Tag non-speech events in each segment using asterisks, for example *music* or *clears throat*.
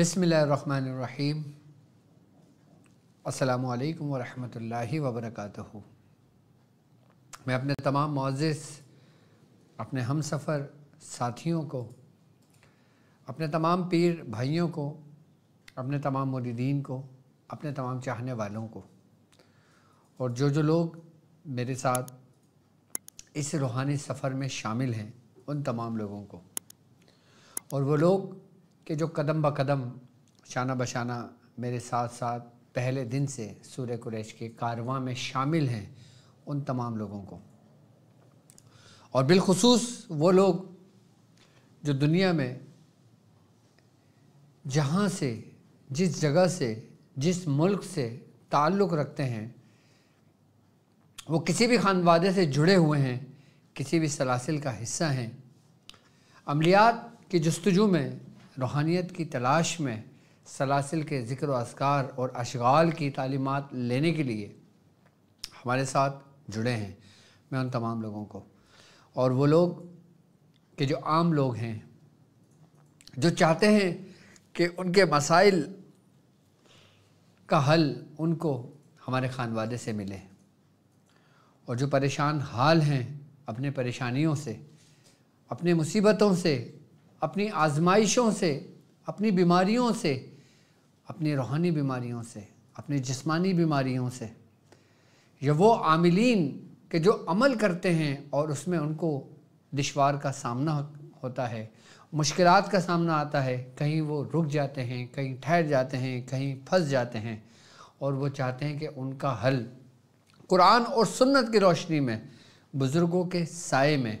बसमीम अल्लाम वरहमल वबरक मैं अपने तमाम मोज़ अपने हम सफ़र साथियों को अपने तमाम पीर भाइयों को अपने तमाम मुरीदीन को अपने तमाम चाहने वालों को और जो जो लोग मेरे साथ इस रूहानी सफ़र में शामिल हैं उन तमाम लोगों को और वो लोग कि जो कदम ब कदम शाना बशाना मेरे साथ साथ पहले दिन से सूर्य कुरेश के कारवां में शामिल हैं उन तमाम लोगों को और बिलखसूस वो लोग जो दुनिया में जहाँ से जिस जगह से जिस मुल्क से ताल्लुक़ रखते हैं वो किसी भी खानवादे से जुड़े हुए हैं किसी भी सलासिल का हिस्सा हैं अमलियात की जस्तजू में रूहानियत की तलाश में सलासिल के ज़िक्र असकार और अशगाल की तालीमत लेने के लिए हमारे साथ जुड़े हैं मैं उन तमाम लोगों को और वो लोग के जो आम लोग हैं जो चाहते हैं कि उनके मसाइल का हल उनको हमारे खानवादे से मिले और जो परेशान हाल हैं अपने परेशानियों से अपने मुसीबतों से अपनी आजमाइशों से अपनी बीमारियों से अपनी रूहानी बीमारियों से अपनी जिस्मानी बीमारियों से या वो आमिलीन के जो अमल करते हैं और उसमें उनको दुशवार का सामना होता है मुश्किल का सामना आता है कहीं वो रुक जाते हैं कहीं ठहर जाते हैं कहीं फंस जाते हैं और वो चाहते हैं कि उनका हल कुरान और सुन्नत की रोशनी में बुज़ुर्गों के साय में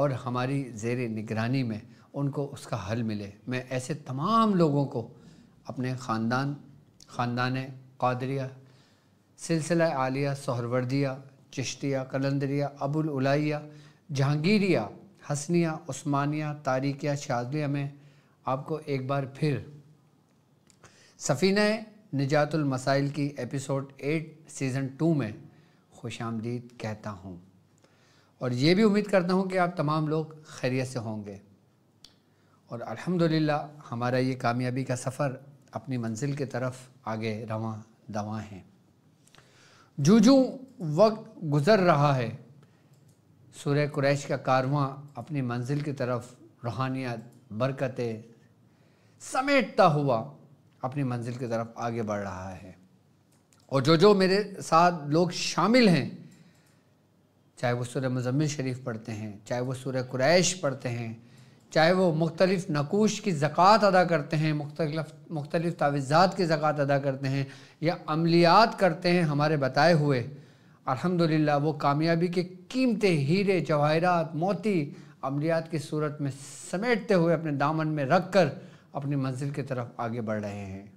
और हमारी जेर निगरानी में उनको उसका हल मिले मैं ऐसे तमाम लोगों को अपने ख़ानदान ख़ानदान कादरिया सिलसिला आलिया सहरवर्दिया चिश्तिया कलंदरिया अबुल उलाइया जहांगीरिया हसनिया उस्मानिया तारिकिया शादिया में आपको एक बार फिर सफ़ीना निजातुल मसाइल की एपिसोड एट सीज़न टू में खुश आमदीद कहता हूँ और ये भी उम्मीद करता हूँ कि आप तमाम लोग खैरियत से होंगे और अल्हम्दुलिल्लाह हमारा ये कामयाबी का सफ़र अपनी मंजिल की तरफ आगे रवा दवा है जू जू वक्त गुज़र रहा है सूर्य कुरैश का कारवां अपनी मंजिल की तरफ रूहानियत बरकतें समेटता हुआ अपनी मंजिल की तरफ आगे बढ़ रहा है और जो जो मेरे साथ लोग शामिल हैं चाहे वो सूर्य मुजम्मिल शरीफ पढ़ते हैं चाहे वो सूर्य कुरैश पढ़ते हैं चाहे वो मुख्तलिफ़ नकूश की ज़क़़त अदा करते हैं मुख्तलफ मुख्तलिफ़ तावीज़ात की ज़क़़त अदा करते हैं या अमलियात करते हैं हमारे बताए हुए अल्हम्दुलिल्लाह वो कामयाबी के कीमतें हीरे जवाहरात मोती अमलियात की सूरत में समेटते हुए अपने दामन में रख कर अपनी मंजिल की तरफ आगे बढ़ रहे हैं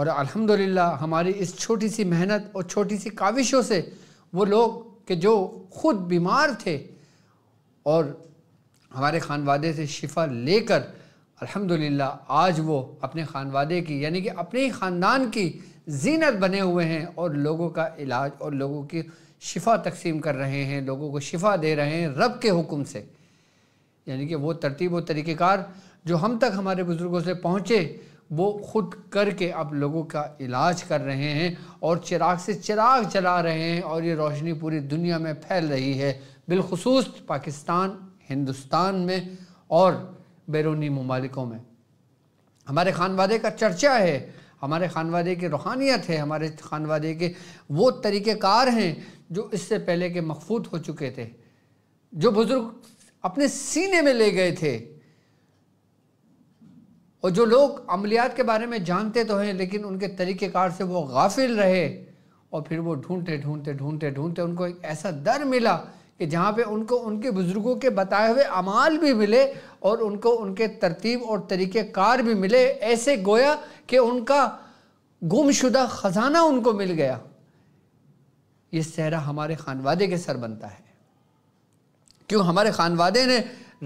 और अल्हम्दुलिल्लाह हमारी इस छोटी सी मेहनत और छोटी सी काविशों से वो लोग के जो ख़ुद बीमार थे और हमारे खानवादे से शिफा लेकर अल्हम्दुलिल्लाह आज वो अपने खानवादे की यानी कि अपने ही ख़ानदान की जीनत बने हुए हैं और लोगों का इलाज और लोगों की शिफा तकसीम कर रहे हैं लोगों को शिफा दे रहे हैं रब के हुक्म से यानी कि वो तरतीब व तरीक़ार जो हम तक हमारे बुज़ुर्गों से पहुँचे वो ख़ुद करके अब लोगों का इलाज कर रहे हैं और चिराग से चिराग जला रहे हैं और ये रोशनी पूरी दुनिया में फैल रही है बिलखसूस पाकिस्तान हिंदुस्तान में और बैरूनी ममालिकों में हमारे खानवादे का चर्चा है हमारे खानवादे की रूहानियत है हमारे खानवादे के वो तरीक़ेकार हैं जो इससे पहले के मखफूत हो चुके थे जो बुज़ुर्ग अपने सीने में ले गए थे और जो लोग अमलियात के बारे में जानते तो हैं लेकिन उनके तरीक़ेकार से वो गाफिल रहे और फिर वो ढूंढते ढूंढते ढूंढते ढूंढते उनको एक ऐसा दर मिला कि जहाँ पे उनको उनके बुज़ुर्गों के बताए हुए अमाल भी मिले और उनको उनके तरतीब और तरीक़ार भी मिले ऐसे गोया कि उनका गुमशुदा ख़जाना उनको मिल गया ये सहरा हमारे खानवादे के सर बनता है क्यों हमारे खानवादे ने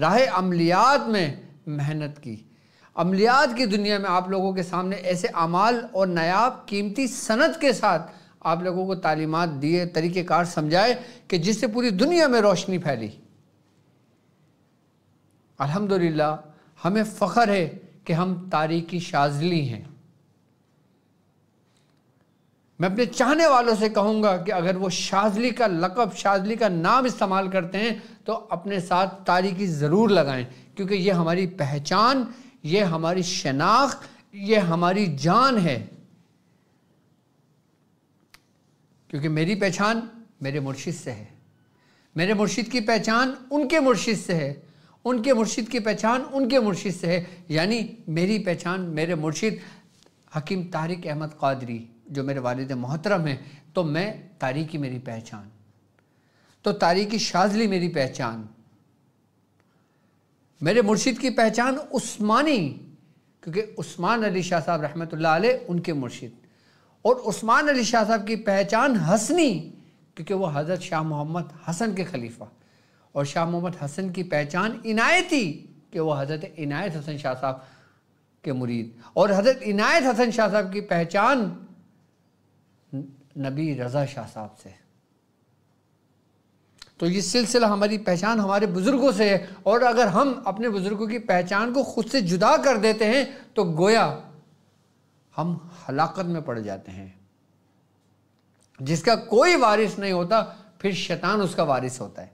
राह अमलियात में मेहनत की अमलियात की दुनिया में आप लोगों के सामने ऐसे अमाल और नायाब कीमती सनत के साथ आप लोगों को तालीमत दिए तरीकेकार समझाए कि जिससे पूरी दुनिया में रोशनी फैली अल्हम्दुलिल्लाह हमें फ़ख्र है कि हम तारीखी शाजली हैं मैं अपने चाहने वालों से कहूँगा कि अगर वो शाजली का लकब शाजली का नाम इस्तेमाल करते हैं तो अपने साथ तारीखी ज़रूर लगाएं क्योंकि ये हमारी पहचान ये हमारी शनाख्त ये हमारी जान है क्योंकि मेरी पहचान मेरे मुर्शिद से है मेरे मुर्शिद की पहचान उनके मुर्शिद से है उनके मुर्शिद की पहचान उनके मुर्शिद से है यानी मेरी पहचान मेरे मुर्शिद हकीम तारिक अहमद कादरी जो मेरे वालद मोहतरम हैं तो मैं तारीकी मेरी पहचान तो तारीकी शाजली मेरी पहचान मेरे मुर्शिद की पहचान उस्मानी क्योंकि उस्मान अली शाह साहब रहमत उनके मुर्शिद और उस्मान अली शाह साहब की पहचान हसनी क्योंकि वो हज़रत शाह मोहम्मद हसन के खलीफा और शाह मोहम्मद हसन की पहचान इनायती कि वो हज़रत इनायत हसन शाह साहब के मुरीद और हज़रत इनायत हसन शाह साहब की पहचान नबी रज़ा शाह साहब से तो ये सिलसिला हमारी पहचान हमारे बुज़ुर्गों से है और अगर हम अपने बुज़ुर्गों की पहचान को खुद से जुदा कर देते हैं तो गोया हम हलाकत में पड़ जाते हैं जिसका कोई वारिस नहीं होता फिर शैतान उसका वारिस होता है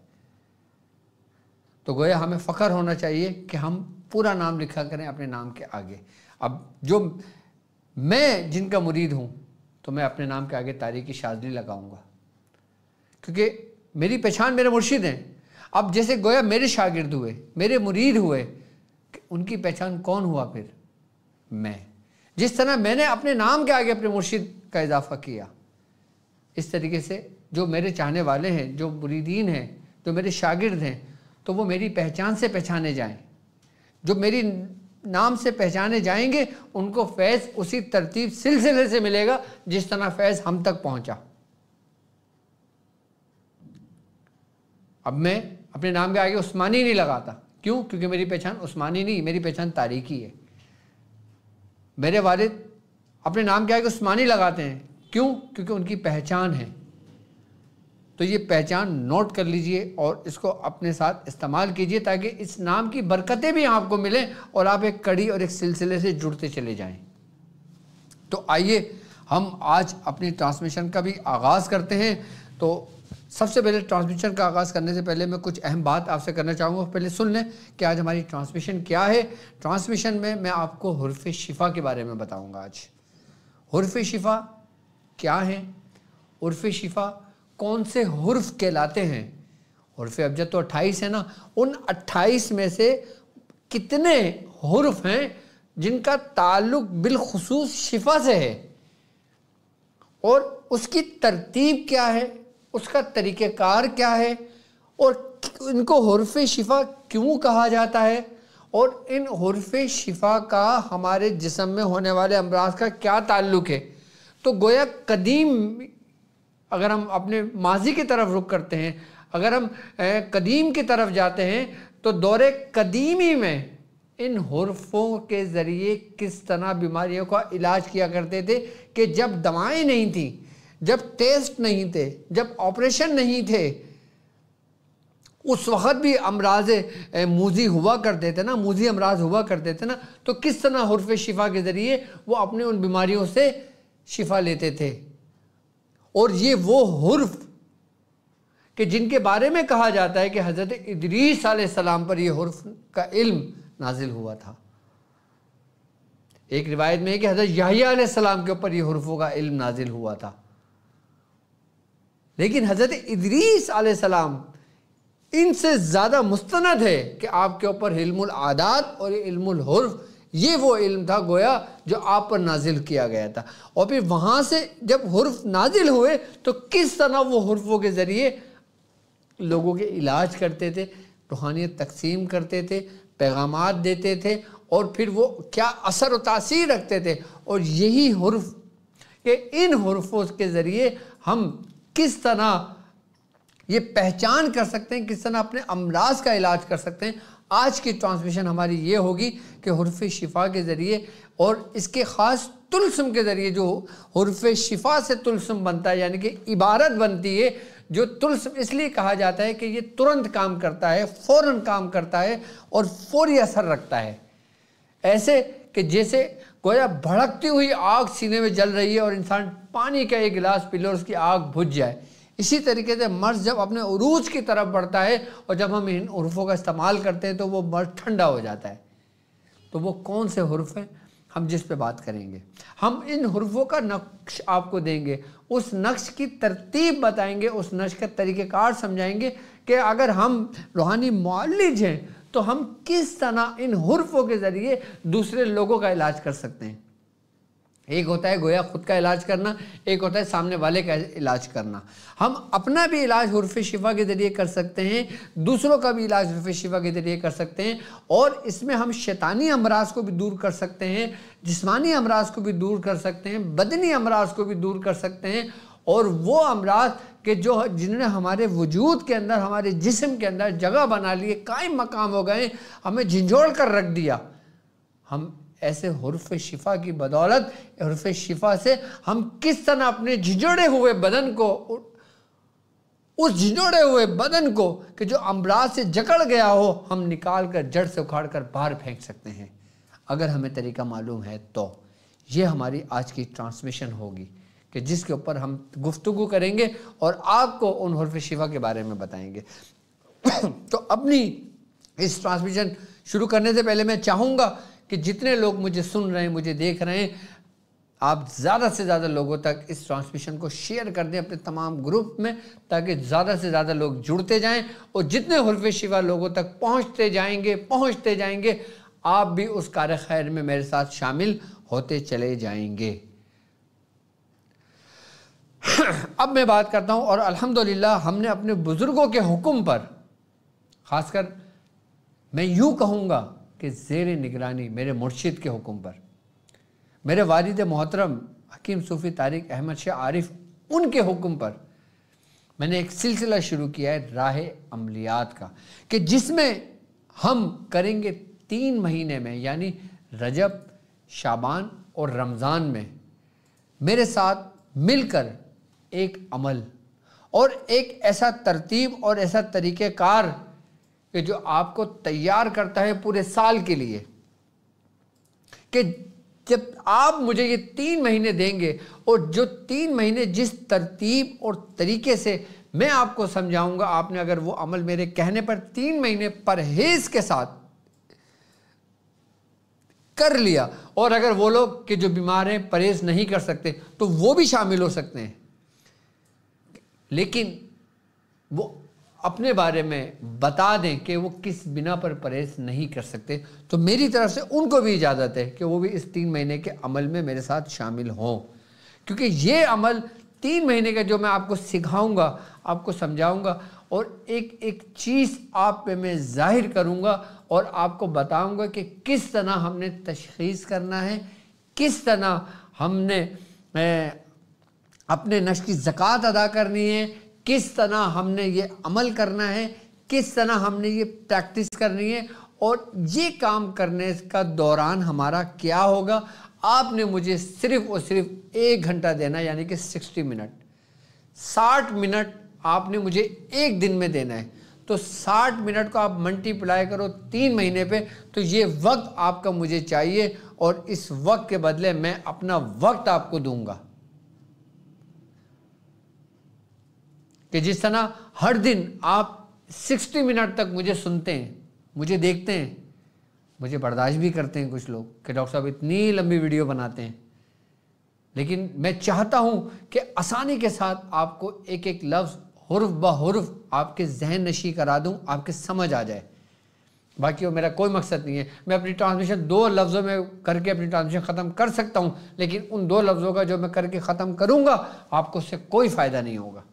तो गोया हमें फ़ख्र होना चाहिए कि हम पूरा नाम लिखा करें अपने नाम के आगे अब जो मैं जिनका मुरीद हूं तो मैं अपने नाम के आगे तारीख की शादी लगाऊंगा क्योंकि मेरी पहचान मेरे मुर्शिद हैं अब जैसे गोया मेरे शागिर्द हुए मेरे मुरीद हुए उनकी पहचान कौन हुआ फिर मैं जिस तरह मैंने अपने नाम के आगे अपने मुर्शिद का इजाफा किया इस तरीके से जो मेरे चाहने वाले हैं जो मुरीदीन हैं जो मेरे शागिर्द हैं तो वो मेरी पहचान से पहचाने जाएं जो मेरी नाम से पहचाने जाएंगे उनको फैज़ उसी तरतीब सिलसिले से मिलेगा जिस तरह फैज़ हम तक पहुंचा अब मैं अपने नाम के आगे उस्मानी नहीं लगाता क्यों क्योंकि मेरी पहचान उस्मानी नहीं मेरी पहचान तारीखी है मेरे वालिद अपने नाम क्या है कि उस्मानी लगाते हैं क्यों क्योंकि उनकी पहचान है तो ये पहचान नोट कर लीजिए और इसको अपने साथ इस्तेमाल कीजिए ताकि इस नाम की बरकतें भी आपको मिलें और आप एक कड़ी और एक सिलसिले से जुड़ते चले जाएं तो आइए हम आज अपनी ट्रांसमिशन का भी आगाज़ करते हैं तो सबसे पहले ट्रांसमिशन का आगाज़ करने से पहले मैं कुछ अहम बात आपसे करना चाहूँगा पहले सुन लें कि आज हमारी ट्रांसमिशन क्या है ट्रांसमिशन में मैं आपको हरफ शिफा के बारे में बताऊँगा आज हरफ शिफा क्या है हरफ शिफा कौन से हरफ कहलाते हैं हरफ अबजद तो अट्ठाईस है ना उन अट्ठाईस में से कितने हरफ हैं जिनका ताल्लुक बिलखसूस शिफा से है और उसकी तरतीब क्या है उसका तरीक़ार क्या है और इनको हरफ शिफा क्यों कहा जाता है और इन हरफ शिफा का हमारे जिसम में होने वाले अमराज का क्या ताल्लुक़ है तो गोया कदीम अगर हम अपने माजी की तरफ रुख करते हैं अगर हम कदीम की तरफ जाते हैं तो दौरे कदीमी में इन हरफों के ज़रिए किस तरह बीमारियों का इलाज किया करते थे कि जब दवाएं नहीं थी जब टेस्ट नहीं थे जब ऑपरेशन नहीं थे उस वक़्त भी अमराज मूजी हुआ करते थे ना मूजी अमराज हुआ करते थे ना तो किस तरह हरफ शिफा के ज़रिए वो अपने उन बीमारियों से शिफा लेते थे और ये वो हर्फ कि जिनके बारे में कहा जाता है कि हज़रत इदरीस सलाम पर यह हर्फ का इल्म नाजिल हुआ था एक रिवायत में है कि हज़रत याहिया सलाम के ऊपर यह हरफों का इल्म नाजिल हुआ था लेकिन हज़रत इदरीस आसमाम इनसे ज़्यादा मुस्ंद है कि आपके ऊपर इल्मुल आदात और इल्मुल हर्फ ये वो इल्म था गोया जो आप पर नाजिल किया गया था और फिर वहाँ से जब हर्फ नाजिल हुए तो किस तरह वो हरफों के ज़रिए लोगों के इलाज करते थे रूहानियत तकसीम करते थे पैगाम देते थे और फिर वो क्या असर व तासीर रखते थे और यही हर्फ के इन हरफों के ज़रिए हम किस तरह ये पहचान कर सकते हैं किस तरह अपने अमराज का इलाज कर सकते हैं आज की ट्रांसमिशन हमारी ये होगी कि हरफ शिफा के ज़रिए और इसके ख़ास तुलसम के ज़रिए जो हरफ शिफा से तुलसम बनता है यानी कि इबारत बनती है जो तुलसम इसलिए कहा जाता है कि ये तुरंत काम करता है फ़ौर काम करता है और फौरी असर रखता है ऐसे कि जैसे गोया भड़कती हुई आग सीने में जल रही है और इंसान पानी का एक गिलास पी लो और उसकी आग बुझ जाए इसी तरीके से मर्ज जब अपने उरूज की तरफ बढ़ता है और जब हम इन हरफों का इस्तेमाल करते हैं तो वो मर्ज ठंडा हो जाता है तो वो कौन से हरफ हैं हम जिस पे बात करेंगे हम इन हरफों का नक्श आपको देंगे उस नक्श की तरतीब बताएंगे उस नक्श का तरीक़ेकार समझाएंगे कि अगर हम रूहानी मालिज हैं तो हम किस तरह इन हरफों के ज़रिए दूसरे लोगों का इलाज कर सकते हैं एक होता है गोया ख़ुद का इलाज करना एक होता है सामने वाले का इलाज करना हम अपना भी इलाज हरफ शिफा के ज़रिए कर सकते हैं दूसरों का भी इलाज हरफ शिफा के ज़रिए कर सकते हैं और इसमें हम शैतानी अमराज को भी दूर कर सकते हैं जिस्मानी अमराज को भी दूर कर सकते हैं बदनी अमराज को भी दूर कर सकते हैं और वो अमराज कि जो जिन्होंने हमारे वजूद के अंदर हमारे जिस्म के अंदर जगह बना लिए कायम मकाम हो गए हमें झिझोड़ कर रख दिया हम ऐसे हरफ शिफा की बदौलत हरफ शिफा से हम किस तरह अपने झिझोड़े हुए बदन को उस झिझोड़े हुए बदन को कि जो अमराज से जकड़ गया हो हम निकाल कर जड़ से उखाड़ कर बाहर फेंक सकते हैं अगर हमें तरीका मालूम है तो ये हमारी आज की ट्रांसमिशन होगी कि जिसके ऊपर हम गुफ्तु करेंगे और आपको उन हरफ शिवा के बारे में बताएंगे *coughs* तो अपनी इस ट्रांसमिशन शुरू करने से पहले मैं चाहूँगा कि जितने लोग मुझे सुन रहे हैं मुझे देख रहे हैं आप ज़्यादा से ज़्यादा लोगों तक इस ट्रांसमिशन को शेयर कर दें अपने तमाम ग्रुप में ताकि ज़्यादा से ज़्यादा लोग जुड़ते जाएं और जितने हरफ शिवा लोगों तक पहुंचते जाएंगे पहुंचते जाएंगे आप भी उस कार खैर में मेरे साथ शामिल होते चले जाएंगे अब मैं बात करता हूँ और अल्हम्दुलिल्लाह हमने अपने बुज़ुर्गों के हुक्म पर ख़ासकर मैं यूँ कहूँगा कि जेर निगरानी मेरे मुर्शिद के हुक्म पर मेरे वालिद मोहतरम हकीम सूफ़ी तारिक अहमद शाह आरिफ उनके हुक्म पर मैंने एक सिलसिला शुरू किया है राह अमलियात का कि जिसमें हम करेंगे तीन महीने में यानी रजब शाबान और रमज़ान में मेरे साथ मिलकर एक अमल और एक ऐसा तरतीब और ऐसा तरीक़ार कि जो आपको तैयार करता है पूरे साल के लिए कि जब आप मुझे ये तीन महीने देंगे और जो तीन महीने जिस तरतीब और तरीके से मैं आपको समझाऊंगा आपने अगर वो अमल मेरे कहने पर तीन महीने परहेज के साथ कर लिया और अगर वो लोग के जो बीमार हैं परहेज नहीं कर सकते तो वो भी शामिल हो सकते हैं लेकिन वो अपने बारे में बता दें कि वो किस बिना पर परहेज नहीं कर सकते तो मेरी तरफ से उनको भी इजाज़त है कि वो भी इस तीन महीने के अमल में मेरे साथ शामिल हों क्योंकि ये अमल तीन महीने का जो मैं आपको सिखाऊंगा आपको समझाऊंगा और एक एक चीज़ आप पे मैं ज़ाहिर करूंगा और आपको बताऊंगा कि किस तरह हमने तशखीस करना है किस तरह हमने अपने नश की ज़क़़त अदा करनी है किस तरह हमने ये अमल करना है किस तरह हमने ये प्रैक्टिस करनी है और ये काम करने का दौरान हमारा क्या होगा आपने मुझे सिर्फ और सिर्फ एक घंटा देना यानी कि सिक्सटी मिनट साठ मिनट आपने मुझे एक दिन में देना है तो साठ मिनट को आप मल्टीप्लाई करो तीन महीने पे तो ये वक्त आपका मुझे चाहिए और इस वक्त के बदले मैं अपना वक्त आपको दूंगा कि जिस तरह हर दिन आप 60 मिनट तक मुझे सुनते हैं मुझे देखते हैं मुझे बर्दाश्त भी करते हैं कुछ लोग कि डॉक्टर साहब इतनी लंबी वीडियो बनाते हैं लेकिन मैं चाहता हूं कि आसानी के साथ आपको एक एक लफ्ज़ हरफ ब आपके जहन नशी करा दूं आपके समझ आ जाए बाकी वो मेरा कोई मकसद नहीं है मैं अपनी ट्रांसमिशन दो लफ्ज़ों में करके अपनी ट्रांसमिशन ख़त्म कर सकता हूँ लेकिन उन दो लफ्ज़ों का जो मैं करके ख़त्म करूँगा आपको उससे कोई फ़ायदा नहीं होगा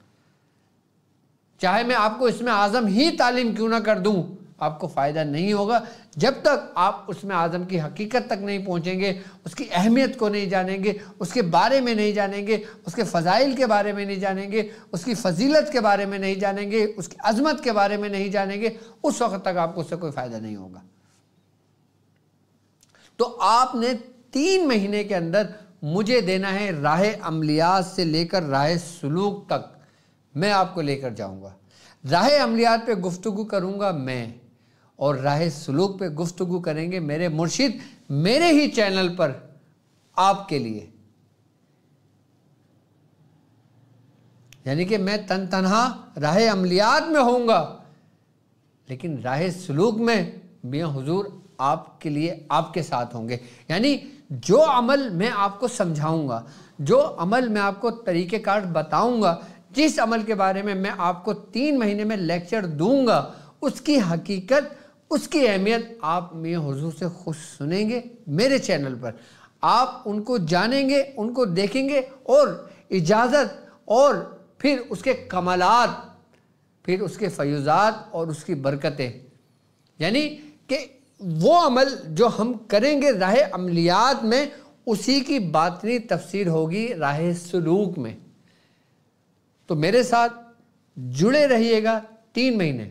चाहे मैं आपको इसमें आज़म ही तालीम क्यों ना कर दूँ आपको फ़ायदा नहीं होगा जब तक आप उसमें आज़म की हकीकत तक नहीं पहुँचेंगे उसकी अहमियत को नहीं जानेंगे उसके बारे में नहीं जानेंगे उसके फ़जाइल के बारे में नहीं जानेंगे उसकी फजीलत के बारे में नहीं जानेंगे उसकी अजमत के बारे में नहीं जानेंगे उस वक्त तक आपको उससे कोई फ़ायदा नहीं होगा तो आपने तीन महीने के अंदर मुझे देना है राह अमलियात से लेकर राह सलूक तक मैं आपको लेकर जाऊंगा राह अमलियात पे गुफ्तु करूंगा मैं और राह सलूक पे गुफ्तु करेंगे मेरे मुर्शिद मेरे ही चैनल पर आपके लिए यानी कि मैं तन तनहा राह अमलियात में होऊंगा लेकिन राह सलूक में मियाँ हुजूर आपके लिए आपके साथ होंगे यानी जो अमल मैं आपको समझाऊंगा जो अमल मैं आपको तरीक़ेकार बताऊंगा जिस अमल के बारे में मैं आपको तीन महीने में लेक्चर दूंगा उसकी हकीकत उसकी अहमियत आप मियाँ हजूर से खुश सुनेंगे मेरे चैनल पर आप उनको जानेंगे उनको देखेंगे और इजाज़त और फिर उसके कमालत फिर उसके फयूज़ात और उसकी बरकतें यानी कि वो अमल जो हम करेंगे राह अमलियात में उसी की बातनी तफसीर होगी राह सलूक में तो मेरे साथ जुड़े रहिएगा तीन महीने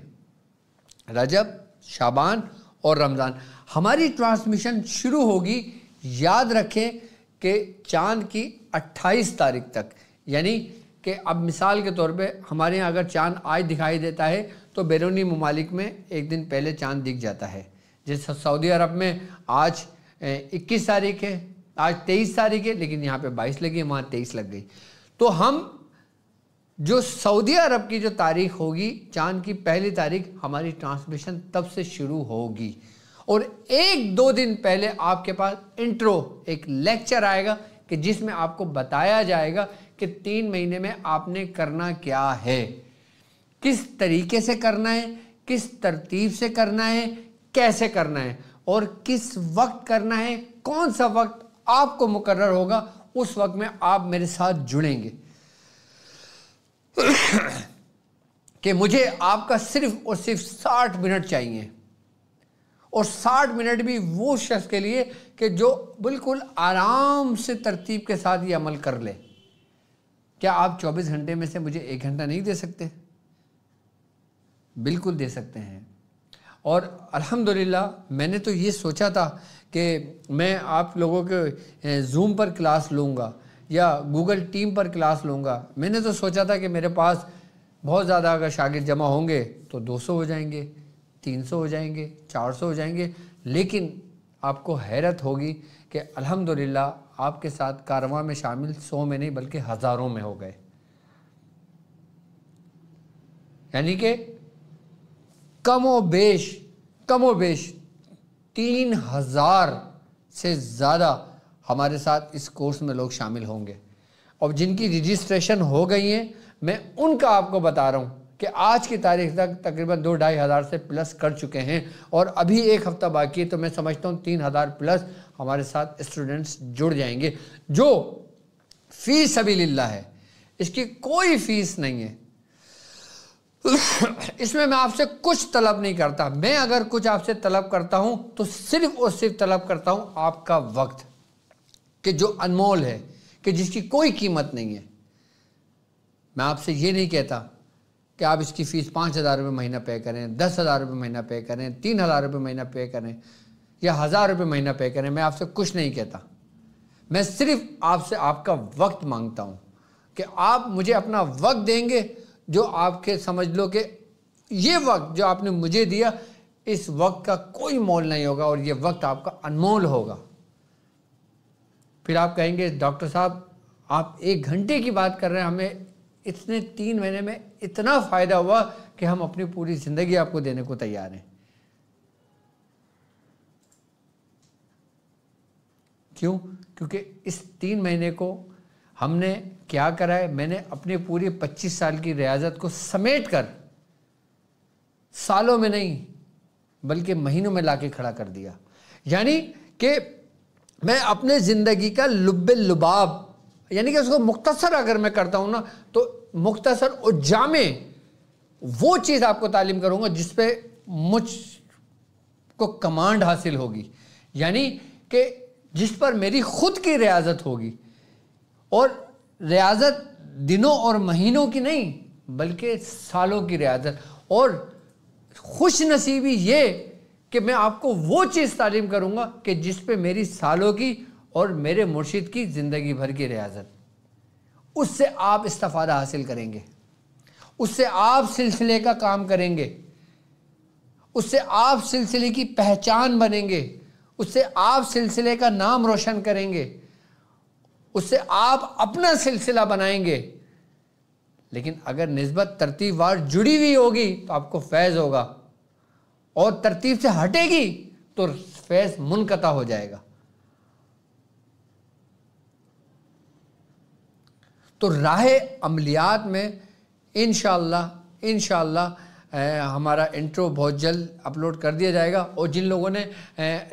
रजब शाबान और रमज़ान हमारी ट्रांसमिशन शुरू होगी याद रखें कि चांद की 28 तारीख तक यानी कि अब मिसाल के तौर पे हमारे यहाँ अगर चांद आज दिखाई देता है तो बैरूनी ममालिक में एक दिन पहले चांद दिख जाता है जैसे सऊदी अरब में आज 21 तारीख है आज 23 तारीख है लेकिन यहाँ पे 22 लगी वहाँ 23 लग गई तो हम जो सऊदी अरब की जो तारीख होगी चांद की पहली तारीख हमारी ट्रांसमिशन तब से शुरू होगी और एक दो दिन पहले आपके पास इंट्रो एक लेक्चर आएगा कि जिसमें आपको बताया जाएगा कि तीन महीने में आपने करना क्या है किस तरीके से करना है किस तरतीब से करना है कैसे करना है और किस वक्त करना है कौन सा वक्त आपको मुकर होगा उस वक्त में आप मेरे साथ जुड़ेंगे *coughs* कि मुझे आपका सिर्फ और सिर्फ साठ मिनट चाहिए और साठ मिनट भी वो शख्स के लिए कि जो बिल्कुल आराम से तरतीब के साथ ये अमल कर ले क्या आप चौबीस घंटे में से मुझे एक घंटा नहीं दे सकते बिल्कुल दे सकते हैं और अल्हम्दुलिल्लाह मैंने तो ये सोचा था कि मैं आप लोगों के जूम पर क्लास लूँगा या गूगल टीम पर क्लास लूँगा मैंने तो सोचा था कि मेरे पास बहुत ज़्यादा अगर शागिद जमा होंगे तो 200 हो जाएंगे 300 हो जाएंगे 400 हो जाएंगे लेकिन आपको हैरत होगी कि अल्हम्दुलिल्लाह आपके साथ कारवा में शामिल सौ में नहीं बल्कि हज़ारों में हो गए यानी कि कमो बेश कमो बेश तीन हज़ार से ज़्यादा हमारे साथ इस कोर्स में लोग शामिल होंगे और जिनकी रजिस्ट्रेशन हो गई है मैं उनका आपको बता रहा हूँ कि आज की तारीख तक तकरीबन दो ढाई हज़ार से प्लस कर चुके हैं और अभी एक हफ़्ता बाकी है तो मैं समझता हूँ तीन हज़ार प्लस हमारे साथ स्टूडेंट्स जुड़ जाएंगे जो फीस अभी लिल्ला है इसकी कोई फीस नहीं है *coughs* इसमें मैं आपसे कुछ तलब नहीं करता मैं अगर कुछ आपसे तलब करता हूँ तो सिर्फ और सिर्फ तलब करता हूँ आपका वक्त कि जो अनमोल है कि जिसकी कोई कीमत नहीं है मैं आपसे ये नहीं कहता कि आप इसकी फ़ीस पाँच हज़ार रुपये महीना पे करें दस हज़ार रुपये महीना पे करें तीन हज़ार रुपये महीना पे करें या हज़ार रुपये महीना पे करें मैं आपसे कुछ नहीं कहता मैं सिर्फ आपसे आपका वक्त मांगता हूँ कि आप मुझे अपना वक्त देंगे जो आपके समझ लो कि ये वक्त जो आपने मुझे दिया इस वक्त का कोई मोल नहीं होगा और ये वक्त आपका अनमोल होगा फिर आप कहेंगे डॉक्टर साहब आप एक घंटे की बात कर रहे हैं हमें इतने तीन महीने में इतना फ़ायदा हुआ कि हम अपनी पूरी ज़िंदगी आपको देने को तैयार हैं क्यों क्योंकि इस तीन महीने को हमने क्या करा है मैंने अपनी पूरी 25 साल की रियाजत को समेट कर सालों में नहीं बल्कि महीनों में लाके खड़ा कर दिया यानी कि मैं अपने ज़िंदगी का लुब लुबाब यानी कि उसको मुख्तसर अगर मैं करता हूँ ना तो मुख्तसर और जामे वो चीज़ आपको तालीम करूँगा जिस पर मुझ को कमांड हासिल होगी यानी कि जिस पर मेरी खुद की रियाजत होगी और रियाजत दिनों और महीनों की नहीं बल्कि सालों की रियाजत और खुश नसीबी ये कि मैं आपको वो चीज़ तालीम करूँगा कि जिस पे मेरी सालों की और मेरे मुर्शिद की ज़िंदगी भर की रियाजत उससे आप इस्तफ़ादा हासिल करेंगे उससे आप सिलसिले का काम करेंगे उससे आप सिलसिले की पहचान बनेंगे उससे आप सिलसिले का नाम रोशन करेंगे उससे आप अपना सिलसिला बनाएंगे लेकिन अगर नस्बत तरतीबार जुड़ी हुई होगी तो आपको फैज़ होगा और तरतीब से हटेगी तो फैज मुनकता हो जाएगा तो राह अमलियात में इनशाला इनशाला हमारा इंट्रो बहुत जल्द अपलोड कर दिया जाएगा और जिन लोगों ने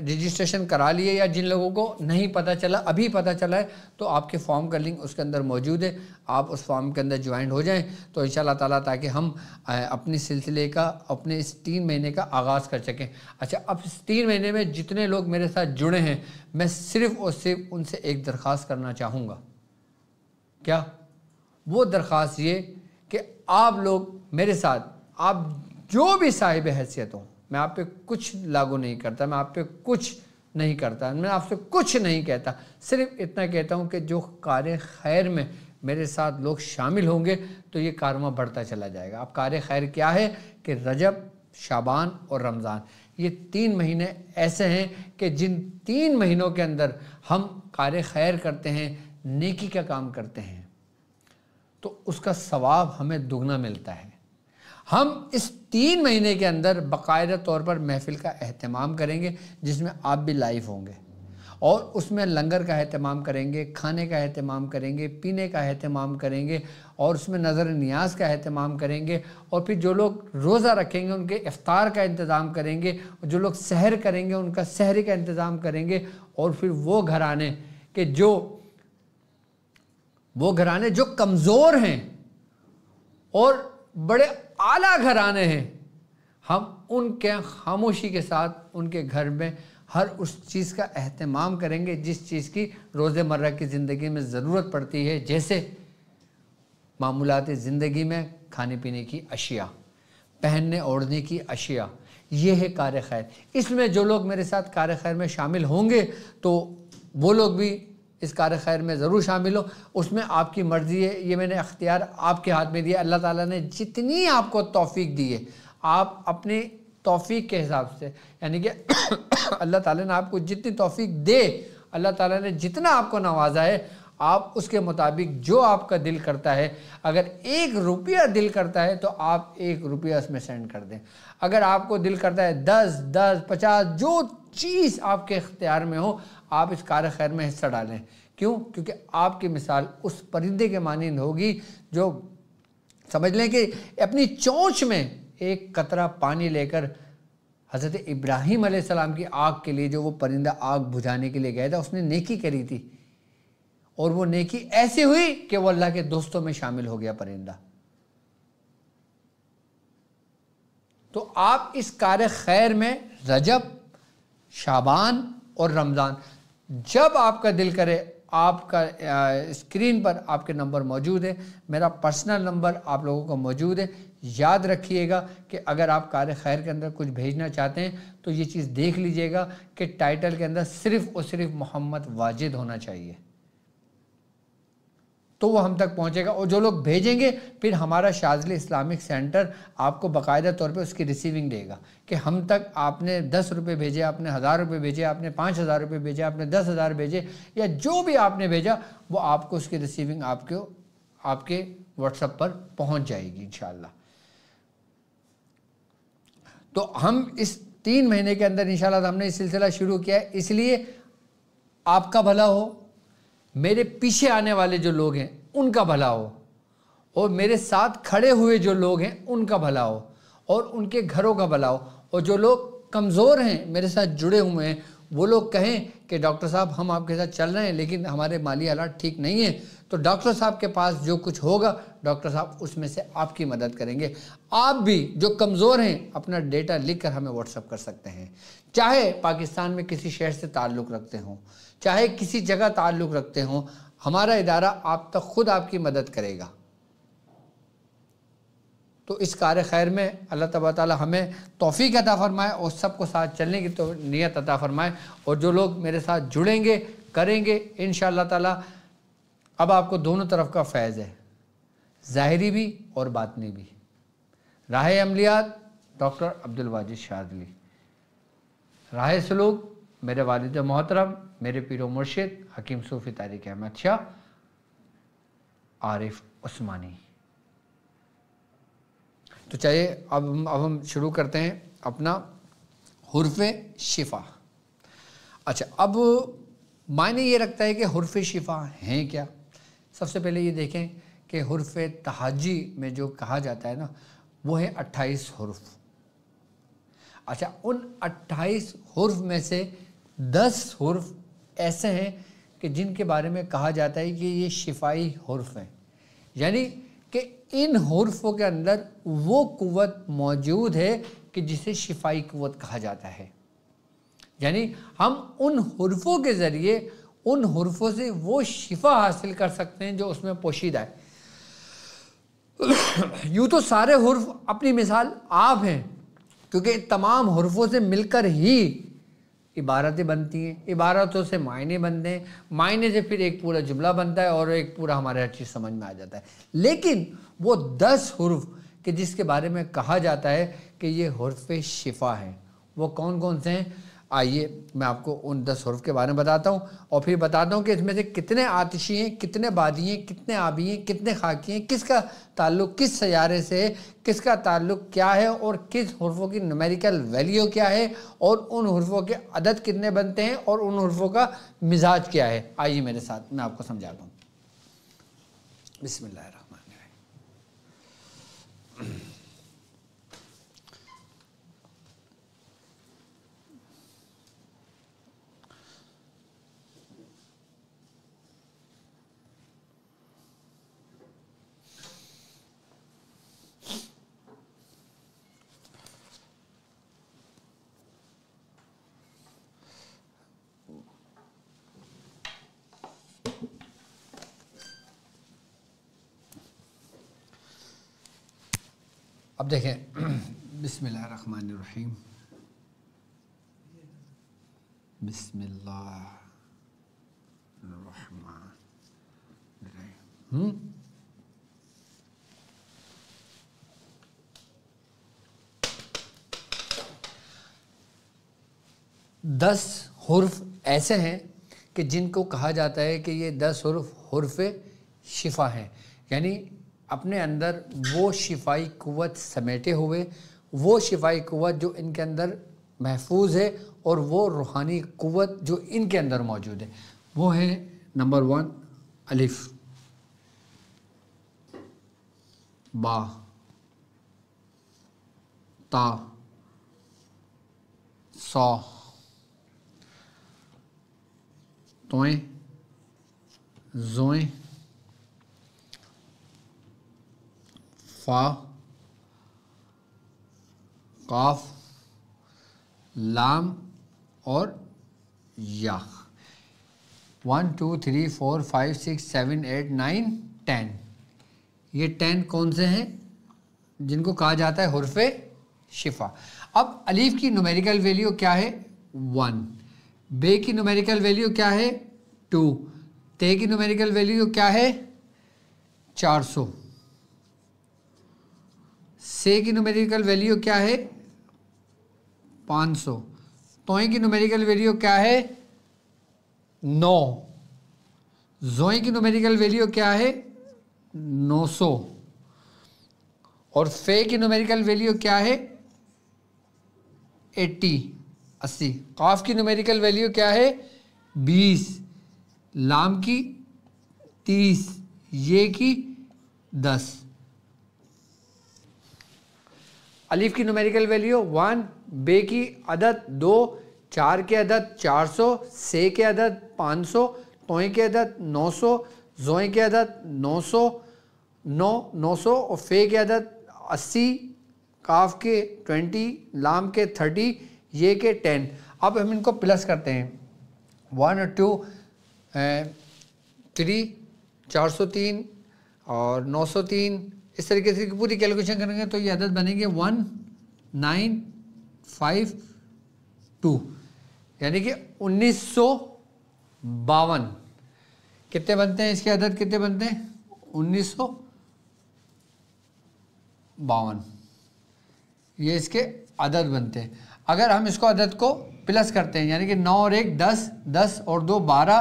रजिस्ट्रेशन करा लिए या जिन लोगों को नहीं पता चला अभी पता चला है तो आपके फॉर्म का लिंक उसके अंदर मौजूद है आप उस फॉर्म के अंदर ज्वाइन हो जाएं तो इन ताला ताकि हम अपने सिलसिले का अपने इस तीन महीने का आगाज़ कर सकें अच्छा अब इस तीन महीने में जितने लोग मेरे साथ जुड़े हैं मैं सिर्फ़ और सिर्फ उनसे एक दरख्वास्त करना चाहूँगा क्या वो दरख्वास्त ये कि आप लोग मेरे साथ आप जो भी साहिब हैसियत हो मैं आप पे कुछ लागू नहीं करता मैं आप पे कुछ नहीं करता मैं आपसे कुछ नहीं कहता सिर्फ इतना कहता हूँ कि जो कार खैर में मेरे साथ लोग शामिल होंगे तो ये कारवा बढ़ता चला जाएगा आप कार खैर क्या है कि रजब शाबान और रमज़ान ये तीन महीने ऐसे हैं कि जिन तीन महीनों के अंदर हम कार खैर करते हैं नेकी का काम करते हैं तो उसका सवाब हमें दुगना मिलता है हम इस तीन महीने के अंदर बाकायदा तौर पर महफिल का अहतमाम करेंगे जिसमें आप भी लाइव होंगे और उसमें लंगर का अहतमाम करेंगे खाने का अहतमाम करेंगे पीने का अहतमाम करेंगे और उसमें नज़र न्याज का अहतमाम करेंगे और फिर जो लोग रोज़ा रखेंगे उनके इफ्तार का इंतज़ाम करेंगे जो लोग सहर करेंगे उनका सहरी का इंतज़ाम करेंगे और फिर वो घराने के जो वो घराने जो कमज़ोर हैं और बड़े आला घराने हैं हम उनके खामोशी के साथ उनके घर में हर उस चीज़ का अहतमाम करेंगे जिस चीज़ की रोज़मर्रा की ज़िंदगी में ज़रूरत पड़ती है जैसे मामूलत ज़िंदगी में खाने पीने की अशिया पहनने ओढ़ने की अशिया ये है कार खैर इसमें जो लोग मेरे साथ कार खैर में शामिल होंगे तो वो लोग भी इस कार खैर में ज़रूर शामिल हो उसमें आपकी मर्ज़ी है ये मैंने अख्तियार आपके हाथ में दिया अल्लाह ताला ने जितनी आपको तोफ़ी दी है आप अपने तोफ़ी के हिसाब से यानी कि *coughs* अल्लाह ताला ने आपको जितनी तोफ़ी दे अल्लाह ताला ने जितना आपको नवाजा है आप उसके मुताबिक जो आपका दिल करता है अगर एक रुपया दिल करता है तो आप एक रुपया उसमें सेंड कर दें अगर आपको दिल करता है दस दस पचास जो चीज़ आपके इख्तियार में हो आप इस कार खैर में हिस्सा डालें क्यों क्योंकि आपकी मिसाल उस परिंदे के मानंद होगी जो समझ लें कि अपनी चोंच में एक कतरा पानी लेकर हज़रत इब्राहिम सलाम की आग के लिए जो वो परिंदा आग बुझाने के लिए गया था उसने नेकी करी थी और वो नेकी ऐसी हुई कि वो अल्लाह के दोस्तों में शामिल हो गया परिंदा तो आप इस कार खैर में रजब शाबान और रमज़ान जब आपका दिल करे आपका स्क्रीन पर आपके नंबर मौजूद है मेरा पर्सनल नंबर आप लोगों का मौजूद है याद रखिएगा कि अगर आप कार खैर के अंदर कुछ भेजना चाहते हैं तो ये चीज़ देख लीजिएगा कि टाइटल के अंदर सिर्फ़ और सिर्फ मोहम्मद वाजिद होना चाहिए तो वो हम तक पहुंचेगा और जो लोग भेजेंगे फिर हमारा शाजली इस्लामिक सेंटर आपको बाकायदा तौर पर उसकी रिसीविंग देगा कि हम तक आपने दस रुपये भेजे आपने हज़ार रुपये भेजे आपने पाँच हज़ार रुपये भेजे आपने दस हज़ार भेजे या जो भी आपने भेजा वो आपको उसकी रिसीविंग आपके आपके व्हाट्सएप पर पहुंच जाएगी इन तो हम इस तीन महीने के अंदर इन हमने सिलसिला शुरू किया इसलिए आपका भला हो मेरे पीछे आने वाले जो लोग हैं उनका भला हो और मेरे साथ खड़े हुए जो लोग हैं उनका भला हो और उनके घरों का भला हो और जो लोग कमज़ोर हैं मेरे साथ जुड़े हुए हैं वो लोग कहें कि डॉक्टर साहब हम आपके साथ चल रहे हैं लेकिन हमारे माली हालात ठीक नहीं है तो डॉक्टर साहब के पास जो कुछ होगा डॉक्टर साहब उसमें से आपकी मदद करेंगे आप भी जो कमज़ोर हैं अपना डेटा लिख कर हमें व्हाट्सअप कर सकते हैं चाहे पाकिस्तान में किसी शहर से ताल्लुक़ रखते हों चाहे किसी जगह ताल्लुक़ रखते हों हमारा इदारा आप तक ख़ुद आपकी मदद करेगा तो इस कार खैर में अल्लाह तब ताली हमें तोफ़ी अता फ़रमाए और सबको साथ चलने की तो नीयत अता फ़रमाए और जो लोग मेरे साथ जुड़ेंगे करेंगे इन शाह अब आपको दोनों तरफ का फैज़ है ज़ाहरी भी और बातनी भी राह अमलियात डॉक्टर अब्दुलवाजिद वाजिद शादली राह सलूक मेरे वालद मोहतरम मेरे पिरो मुर्शिद हकीम सूफी तारिक अहमद शाह आरिफ उस्मानी तो चाहिए अब हम अब हम शुरू करते हैं अपना हरफ शिफा अच्छा अब मायने ये रखता है कि हरफ शिफा हैं क्या सबसे पहले ये देखें कि हरफ तहाजी में जो कहा जाता है ना वो है अट्ठाईस हरफ अच्छा उन अट्ठाईस हरफ में से दस हर्फ ऐसे हैं कि जिनके बारे में कहा जाता है कि ये शिफाई हर्फ हैं यानी कि इन हर्फों के अंदर वो कुत मौजूद है कि जिसे शिफाई कुत कहा जाता है यानी हम उन हरफों के ज़रिए उन हर्फों से वो शिफा हासिल कर सकते हैं जो उसमें पोशीदा है *coughs* यूँ तो सारे हर्फ अपनी मिसाल आप हैं क्योंकि तमाम हर्फों से मिलकर ही इबारतें बनती हैं इबारतों से मायने बनते हैं मायने से फिर एक पूरा जुमला बनता है और एक पूरा हमारे हर चीज़ समझ में आ जाता है लेकिन वो दस हर्फ कि जिसके बारे में कहा जाता है कि ये हरफ शिफा हैं वो कौन कौन से हैं आइए मैं आपको उन दस हरफ के बारे में बताता हूँ और फिर बताता हूँ कि इसमें से कितने आतिशी हैं कितने बादी हैं कितने आबी हैं कितने खाकी हैं किसका ताल्लुक किस सयारे से है किसका ताल्लुक क्या है और किस हरफों की नमेरिकल वैल्यू क्या है और उन हरफों के अदद कितने बनते हैं और उन हरफों का मिजाज क्या है आइए मेरे साथ मैं आपको समझाता हूँ बिसमिल्लर अब देखें *clears throat* बिस्मिल्लाहिर्रहमानिर्रहीम बिस्मिल्लाहिर्रहमानिर्रहीम हम्म? दस हर्फ ऐसे हैं कि जिनको कहा जाता है कि ये दस हर्फ हर्फ शिफा हैं यानी अपने अंदर वो शिफाई क़वत समेटे हुए वो शिफाई क़वत जो इनके अंदर महफूज है और वो रूहानी क़वत जो इनके अंदर मौजूद है वो है नंबर वन अलिफ बा ता सौ तोएं जोएं फा काफ लाम और या one two three four five six seven eight nine ten ये टेन कौन से हैं जिनको कहा जाता है हरफे शिफा अब अलीफ की नुमेरिकल वैल्यू क्या है वन बे की नुमेरिकल वैल्यू क्या है टू ते की नुमेरिकल वैल्यू क्या है चार सौ से की नुमेरिकल वैल्यू क्या है 500 तो की नुमेरिकल वैल्यू क्या है नौ जोई की नुमेरिकल वैल्यू क्या है 900 और फे की नुमेरिकल वैल्यू क्या है 80 अस्सी काफ की नुमेरिकल वैल्यू क्या है 20 लाम की 30 ये की 10 अलीफ की नुमेरिकल वैल्यू वन बे की अदद दो चार के अदद चार सौ से के अदद पाँच सौ तो के अदद नौ सौ जोए के अदद नौ सौ नौ नौ सौ और फे के अदद अस्सी काफ के ट्वेंटी लाम के थर्टी ये के टेन अब हम इनको प्लस करते हैं वन टू थ्री चार सौ तीन और नौ सौ तीन इस तरीके से पूरी कैलकुलेशन करेंगे तो ये अदद बनेंगे वन नाइन फाइव टू यानी कि उन्नीस सौ बावन कितने बनते हैं इसके अदद कितने बनते हैं उन्नीस सौ बावन ये इसके अदद बनते हैं अगर हम इसको अदद को प्लस करते हैं यानी कि नौ और एक दस दस और दो बारह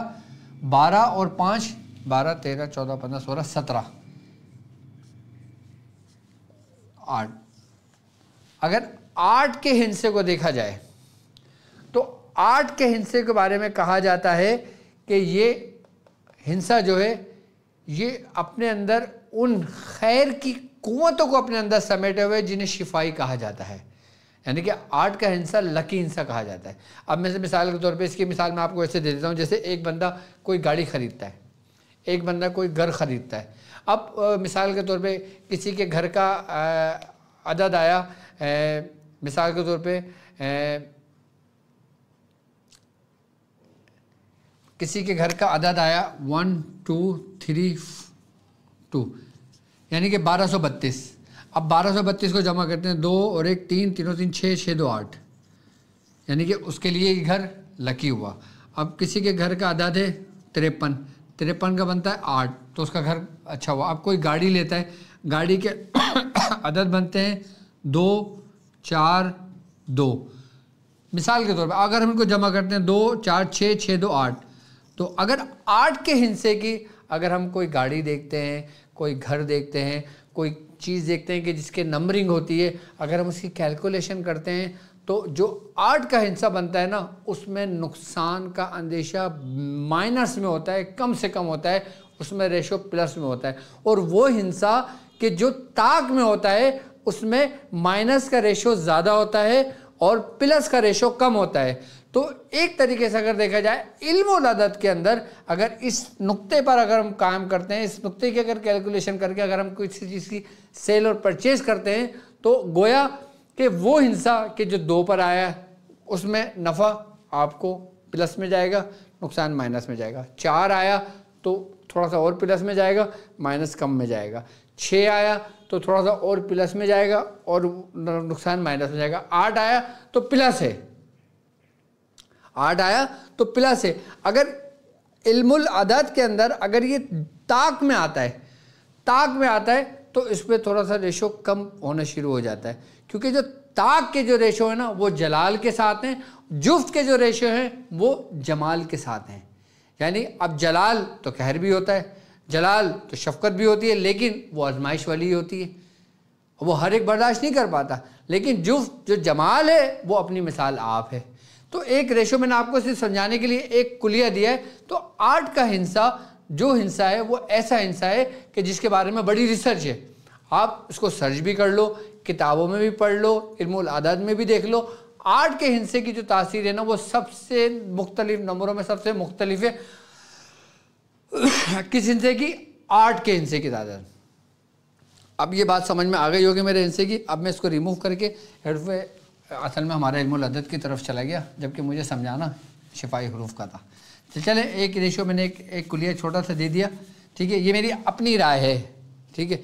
बारह और पाँच बारह तेरह चौदह पंद्रह सोलह सत्रह आर्ट अगर आर्ट के हिंसे को देखा जाए तो आर्ट के हिंसे के बारे में कहा जाता है कि ये हिंसा जो है ये अपने अंदर उन खैर की कुतों को अपने अंदर समेटे हुए जिन्हें शिफाई कहा जाता है यानी कि आर्ट का हिंसा लकी हिंसा कहा जाता है अब मैं से मिसाल के तौर पे इसकी मिसाल मैं आपको ऐसे दे देता हूँ जैसे एक बंदा कोई गाड़ी ख़रीदता है एक बंदा कोई घर ख़रीदता है अब आ, मिसाल के तौर पे किसी के घर का आ, अदद आया मिसाल के तौर पे किसी के घर का अदद आया वन टू थ्री टू यानी कि बारह सौ बत्तीस अब बारह सौ बत्तीस को जमा करते हैं दो और एक तीन तीनों तीन छः छः दो आठ यानी कि उसके लिए घर लकी हुआ अब किसी के घर का अदद है तिरपन तिरपन का बनता है आठ तो उसका घर अच्छा हुआ अब कोई गाड़ी लेता है गाड़ी के *coughs* अदद बनते हैं दो चार दो मिसाल के तौर पर अगर हम इनको जमा करते हैं दो चार छः छः दो आठ तो अगर आठ के हिस्से की अगर हम कोई गाड़ी देखते हैं कोई घर देखते हैं कोई चीज़ देखते हैं कि जिसके नंबरिंग होती है अगर हम उसकी कैलकुलेशन करते हैं तो जो आर्ट का हिस्सा बनता है ना उसमें नुकसान का अंदेशा माइनस में होता है कम से कम होता है उसमें रेशो प्लस में होता है और वो हिंसा कि जो ताक में होता है उसमें माइनस का रेशो ज़्यादा होता है और प्लस का रेशो कम होता है तो एक तरीके से अगर देखा जाए इल्म अदादत के अंदर अगर इस नुक्ते पर अगर हम काम करते हैं इस नुक्ते की अगर कैलकुलेशन करके अगर हम किसी चीज़ की सेल और परचेज करते हैं तो गोया कि वो हिंसा के जो दो पर आया है उसमें नफ़ा आपको प्लस में जाएगा नुकसान माइनस में जाएगा चार आया तो थोड़ा सा और प्लस में जाएगा माइनस कम में जाएगा छः आया तो थोड़ा सा और प्लस में जाएगा और नुकसान माइनस में जाएगा आठ आया तो प्लस है आठ आया तो प्लस है अगर इल्मुल अदद के अंदर अगर ये ताक में आता है ताक में आता है तो इस पर थोड़ा सा रेशो कम होना शुरू हो जाता है क्योंकि जो ताक के जो रेशो है ना वो जलाल के साथ हैं जुफ्त के जो रेशो हैं वो जमाल के साथ हैं यानी अब जलाल तो कहर भी होता है जलाल तो शफकत भी होती है लेकिन वो आजमाइश वाली होती है वो हर एक बर्दाश्त नहीं कर पाता लेकिन जुफ्त जो जमाल है वो अपनी मिसाल आप है तो एक रेशो मैंने आपको सिर्फ समझाने के लिए एक कुलिया दिया है तो आर्ट का हिंसा जो हिंसा है वो ऐसा हिंसा है कि जिसके बारे में बड़ी रिसर्च है आप इसको सर्च भी कर लो किताबों में भी पढ़ लो इल्मुल आदत में भी देख लो आर्ट के हिंसे की जो तासीर है ना वो सबसे मुख्तलिफ नंबरों में सबसे मुख्तलिफ है *coughs* किस हिंसे की आर्ट के हिंसे की तादाद अब ये बात समझ में आ गई होगी मेरे हिंसे की अब मैं इसको रिमूव करके हेडफे असल में हमारे इल्मुल आदत की तरफ चला गया जबकि मुझे समझाना शिफाई हरूफ का था तो चले एक रेशो मैंने एक एक कुलिया छोटा सा दे दिया ठीक है ये मेरी अपनी राय है ठीक है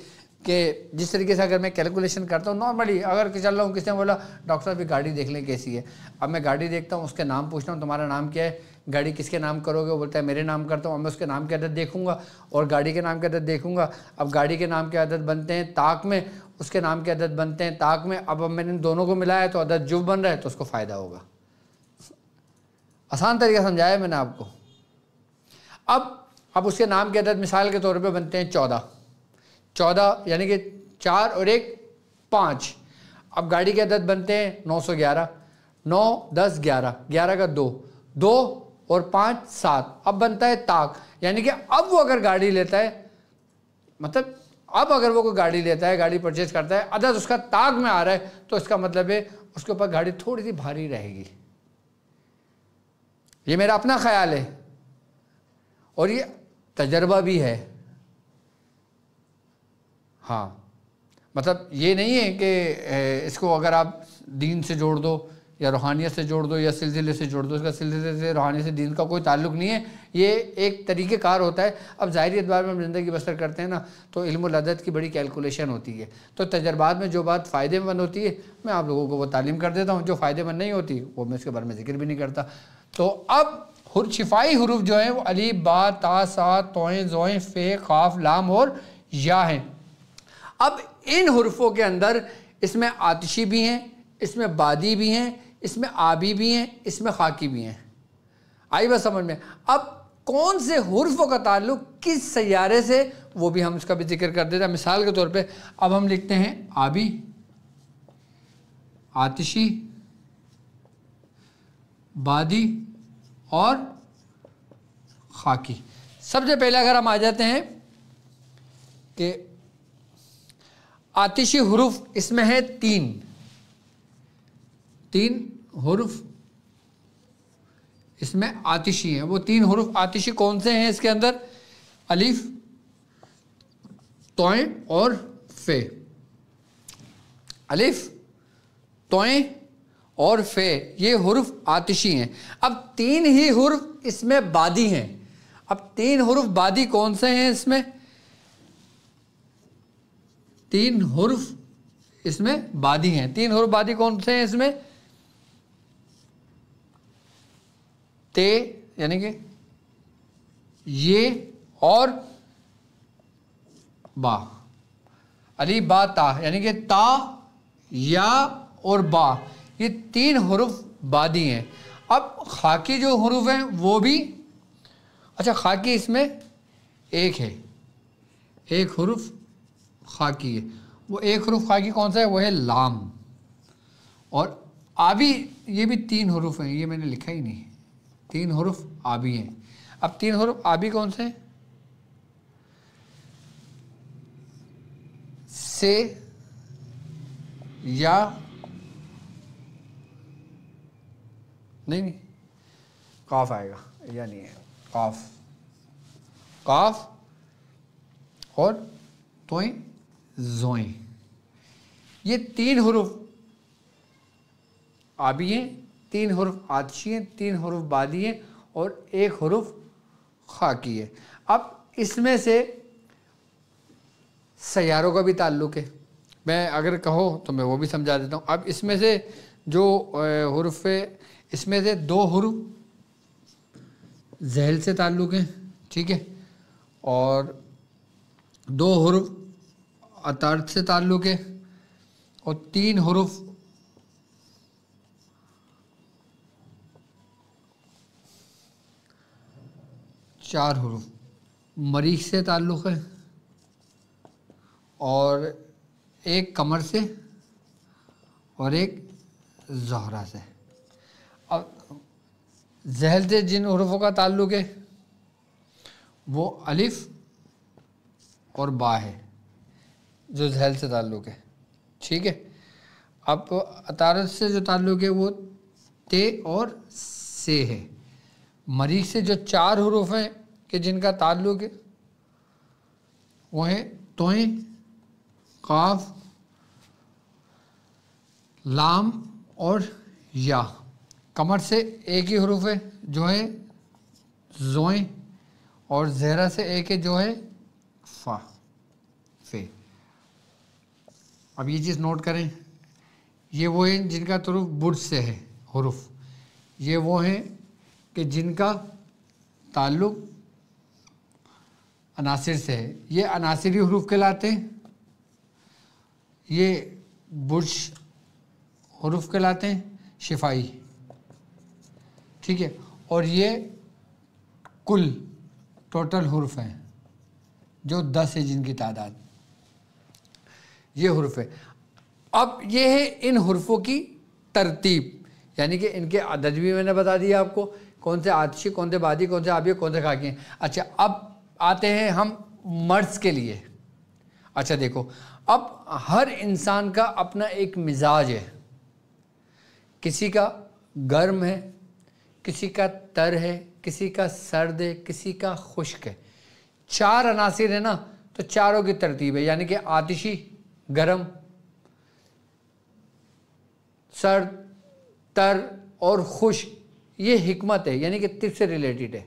कि जिस तरीके से अगर मैं कैलकुलेशन करता हूँ नॉर्मली अगर चल रहा हूँ किसी ने बोला डॉक्टर साहब ये गाड़ी देख लें कैसी है अब मैं गाड़ी देखता हूँ उसके नाम पूछता हूँ तुम्हारा नाम क्या है गाड़ी किसके नाम करोगे वो बोलता है मेरे नाम करता हूँ अब मैं उसके नाम की आदत देखूंगा और गाड़ी के नाम की आदत देखूंगा अब गाड़ी के नाम की आदत बनते हैं ताक में उसके नाम की आदत बनते हैं ताक में अब अब मैंने दोनों को मिलाया तो आदत जुब बन रहा है तो उसको फ़ायदा होगा आसान तरीका समझाया मैंने आपको अब अब उसके नाम की आदत मिसाल के तौर पर बनते हैं चौदह चौदह यानी कि चार और एक पाँच अब गाड़ी के अदद बनते हैं नौ सौ ग्यारह नौ दस ग्यारह ग्यारह का दो दो और पाँच सात अब बनता है ताक यानी कि अब वो अगर गाड़ी लेता है मतलब अब अगर वो कोई गाड़ी लेता है गाड़ी परचेज करता है अदद उसका ताक में आ रहा है तो इसका मतलब है उसके ऊपर गाड़ी थोड़ी सी भारी रहेगी ये मेरा अपना ख्याल है और ये तजर्बा भी है हाँ मतलब ये नहीं है कि इसको अगर आप दीन से जोड़ दो या रूहानियत से जोड़ दो या सिलसिले से जोड़ दो इसका सिलसिले से रूहानियत से दीन का कोई ताल्लुक नहीं है ये एक तरीक़ेकार होता है अब जाहिर एतबार में हम ज़िंदगी बसर करते हैं ना तो इल्मदत की बड़ी कैलकुलेशन होती है तो तजर्बात में जो बात फ़ायदेमंद होती है मैं आप लोगों को वो तालीम कर देता हूँ जो फ़ायदेमंद नहीं होती वो मैं इसके बारे में जिक्र भी नहीं करता तो अब हर शिफाई हरूफ जो हैं वो अली बा ता सा तोएँ जोएँ फ़े खाफ लाम और या हैं अब इन हरफों के अंदर इसमें आतिशी भी हैं इसमें बादी भी हैं इसमें आबी भी हैं इसमें खाकी भी हैं आई बात समझ में अब कौन से हरफों का ताल्लुक किस सैारे से वो भी हम उसका भी जिक्र कर देते हैं मिसाल के तौर पे अब हम लिखते हैं आबी आतिशी बादी और खाकी सबसे पहले अगर हम आ जाते हैं कि आतिशी हरूफ इसमें है तीन तीन हरूफ इसमें आतिशी है वो तीन हरूफ आतिशी कौन से हैं इसके अंदर अलीफ तोय और फे अलिफ तोय और फे ये हरूफ आतिशी हैं अब तीन ही हरूफ इसमें बादी हैं अब तीन हरूफ बादी कौन से हैं इसमें तीन हुर्फ इसमें बादी हैं तीन हुर्फ बादी कौन से हैं इसमें ते यानी कि ये और बा अली बा ता यानी कि ता या और बा ये तीन हरूफ बादी हैं अब खाकी जो हरूफ हैं वो भी अच्छा खाकी इसमें एक है एक हरूफ खाकी की है वो एक हरूफ खाकी कौन सा है वो है लाम और आबी ये भी तीन हरूफ हैं ये मैंने लिखा ही नहीं तीन हरूफ आबी हैं अब तीन हरूफ आबी कौन से हैं से या नहीं नहीं काफ आएगा या नहीं है काफ काफ और तो जोए ये तीन हरूफ आबी हैं तीन हरूफ आदशी हैं तीन हरूफ बादी हैं और एक हरूफ खाकी है अब इसमें से सैारों का भी ताल्लुक है मैं अगर कहो तो मैं वो भी समझा देता हूँ अब इसमें से जो हरूफ है इसमें से दो हरूफ जहल से ताल्लुक़ हैं ठीक है और दो हरूफ अतर्थ से ताल्लुक़ है और तीन हरूफ चार हरूफ मरीख से ताल्लुक़ है और एक कमर से और एक जहरा से अब जहल से जिन हरूफों का ताल्लुक़ है वो अलिफ़ और बा है जो जहल से ताल्लुक़ है ठीक है अब अतारत से जो ताल्लुक़ है वो ते और से है मरीज से जो चार हरूफ हैं कि जिनका ताल्लुक़ है वो है तो काफ लाम और या कमर से एक ही हरूफ है जो है जोएँ और जहरा से एक है जो है फा अब ये चीज़ नोट करें ये वो हैं जिनका तुरुफ बुर्ज से है हरूफ ये वो हैं कि जिनका ताल्लुक अनासर से है ये अनासरी हरूफ कहलाते हैं ये बुर्ज हरूफ कहलाते हैं शिफाई ठीक है और ये कुल टोटल हरूफ हैं जो दस है जिनकी तादाद ये हरूफ है अब ये है इन हरूफों की तरतीब यानी कि इनके अदद भी मैंने बता दिया आपको कौन से आतशी कौन से बादी कौन से आबी कौन से खाकी हैं अच्छा अब आते हैं हम मर्ज के लिए अच्छा देखो अब हर इंसान का अपना एक मिजाज है किसी का गर्म है किसी का तर है किसी का सर्द है किसी का खुश्क है चार अनासर है ना तो चारों की तरतीब है यानी कि आतिशी गर्म सर तर और खुश ये हमत है यानी कि तिब से रिलेटेड है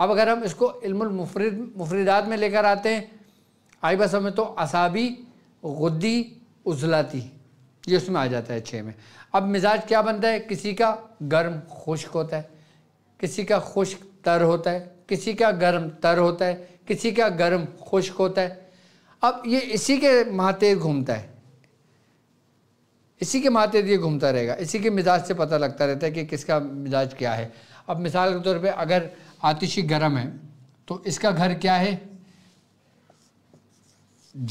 अब अगर हम इसको इल्मुलमफरद मुफरदात में लेकर आते हैं आई बस हमें तो असाबी गुद्दी उजलाती ये उसमें आ जाता है छः में अब मिजाज क्या बनता है किसी का गर्म खुश्क होता है किसी का खुश्क तर होता है किसी का गर्म तर होता है किसी का गर्म खुश्क होता है अब ये इसी के माते घूमता है इसी के माते ये घूमता रहेगा इसी के मिजाज से पता लगता रहता है कि किसका मिजाज क्या है अब मिसाल के तौर पे अगर आतिशी गर्म है तो इसका घर क्या है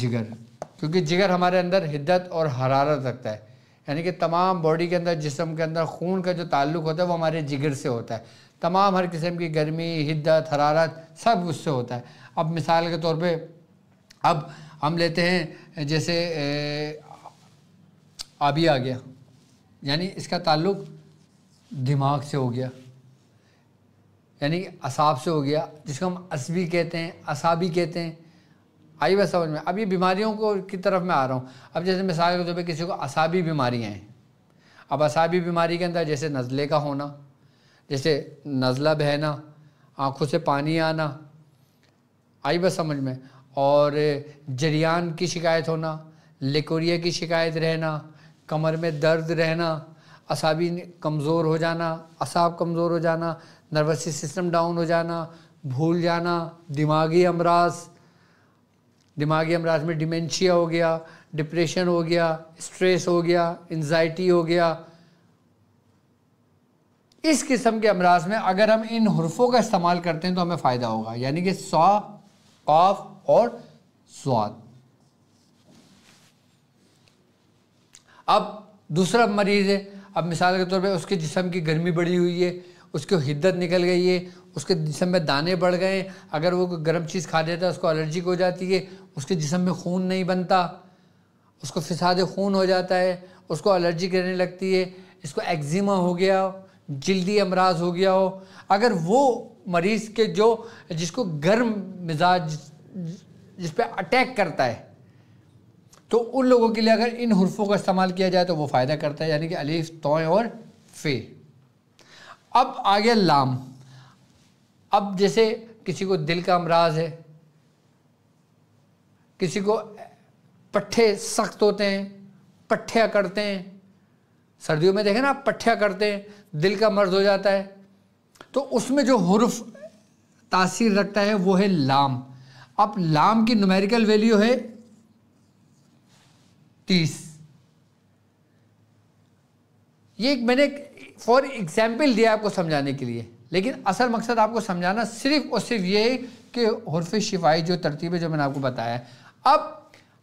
जिगर क्योंकि जिगर हमारे अंदर हिद्दत और हरारत रखता है यानी कि तमाम बॉडी के अंदर जिसम के अंदर खून का जो ताल्लुक होता है वो हमारे जिगर से होता है तमाम हर किस्म की गर्मी हिद्दत हरारत सब उससे होता है अब मिसाल के तौर पे अब हम लेते हैं जैसे आबी आ गया यानी इसका ताल्लुक दिमाग से हो गया यानी असाब से हो गया जिसको हम असबी कहते हैं असाबी कहते हैं आई बस समझ में अब ये बीमारियों को की तरफ मैं आ रहा हूँ अब जैसे मिसाल के तौर पर किसी को असाबी बीमारियाँ हैं अब असाबी बीमारी के अंदर जैसे नज़ले का होना जैसे नज़ला बहना आँखों से पानी आना आई बस समझ में और जरियान की शिकायत होना लेकोरिया की शिकायत रहना कमर में दर्द रहना असाबी कमज़ोर हो जाना असाब कमज़ोर हो जाना नर्वस सिस्टम डाउन हो जाना भूल जाना दिमागी अमराज दिमागी अमराज में डिमेंशिया हो गया डिप्रेशन हो गया स्ट्रेस हो गया इन्जाइटी हो गया इस किस्म के अमराज में अगर हम इन हरफों का इस्तेमाल करते हैं तो हमें फ़ायदा होगा यानी कि सौ कॉफ़ और स्वाद अब दूसरा मरीज़ है अब मिसाल के तौर पे उसके जिसम की गर्मी बढ़ी हुई है उसकी हिद्दत निकल गई है उसके जिसम में दाने बढ़ गए अगर वो गर्म चीज़ खा देता है उसको एलर्जिक हो जाती है उसके जिसम में खून नहीं बनता उसको फिसाद खून हो जाता है उसको एलर्जी रहने लगती है इसको एक्जिमा हो गया हो जल्दी अमराज हो गया हो अगर वो मरीज़ के जो जिसको गर्म मिजाज जिस पर अटैक करता है तो उन लोगों के लिए अगर इन हरफों का इस्तेमाल किया जाए तो वो फ़ायदा करता है यानी कि अलीफ तो और फे अब आ गया लाम अब जैसे किसी को दिल का अमराज है किसी को पट्ठे सख्त होते हैं पट्ठे करते हैं सर्दियों में देखें ना आप पट्ठे करते हैं दिल का मर्ज हो जाता है तो उसमें जो हरफ तासीर रखता है वो है लाम अब लाम की नुमेरिकल वैल्यू है तीस ये मैंने फॉर एग्जाम्पल दिया आपको समझाने के लिए लेकिन असल मकसद आपको समझाना सिर्फ और सिर्फ ये कि हरफ शिफाई जो तरतीब है जो मैंने आपको बताया अब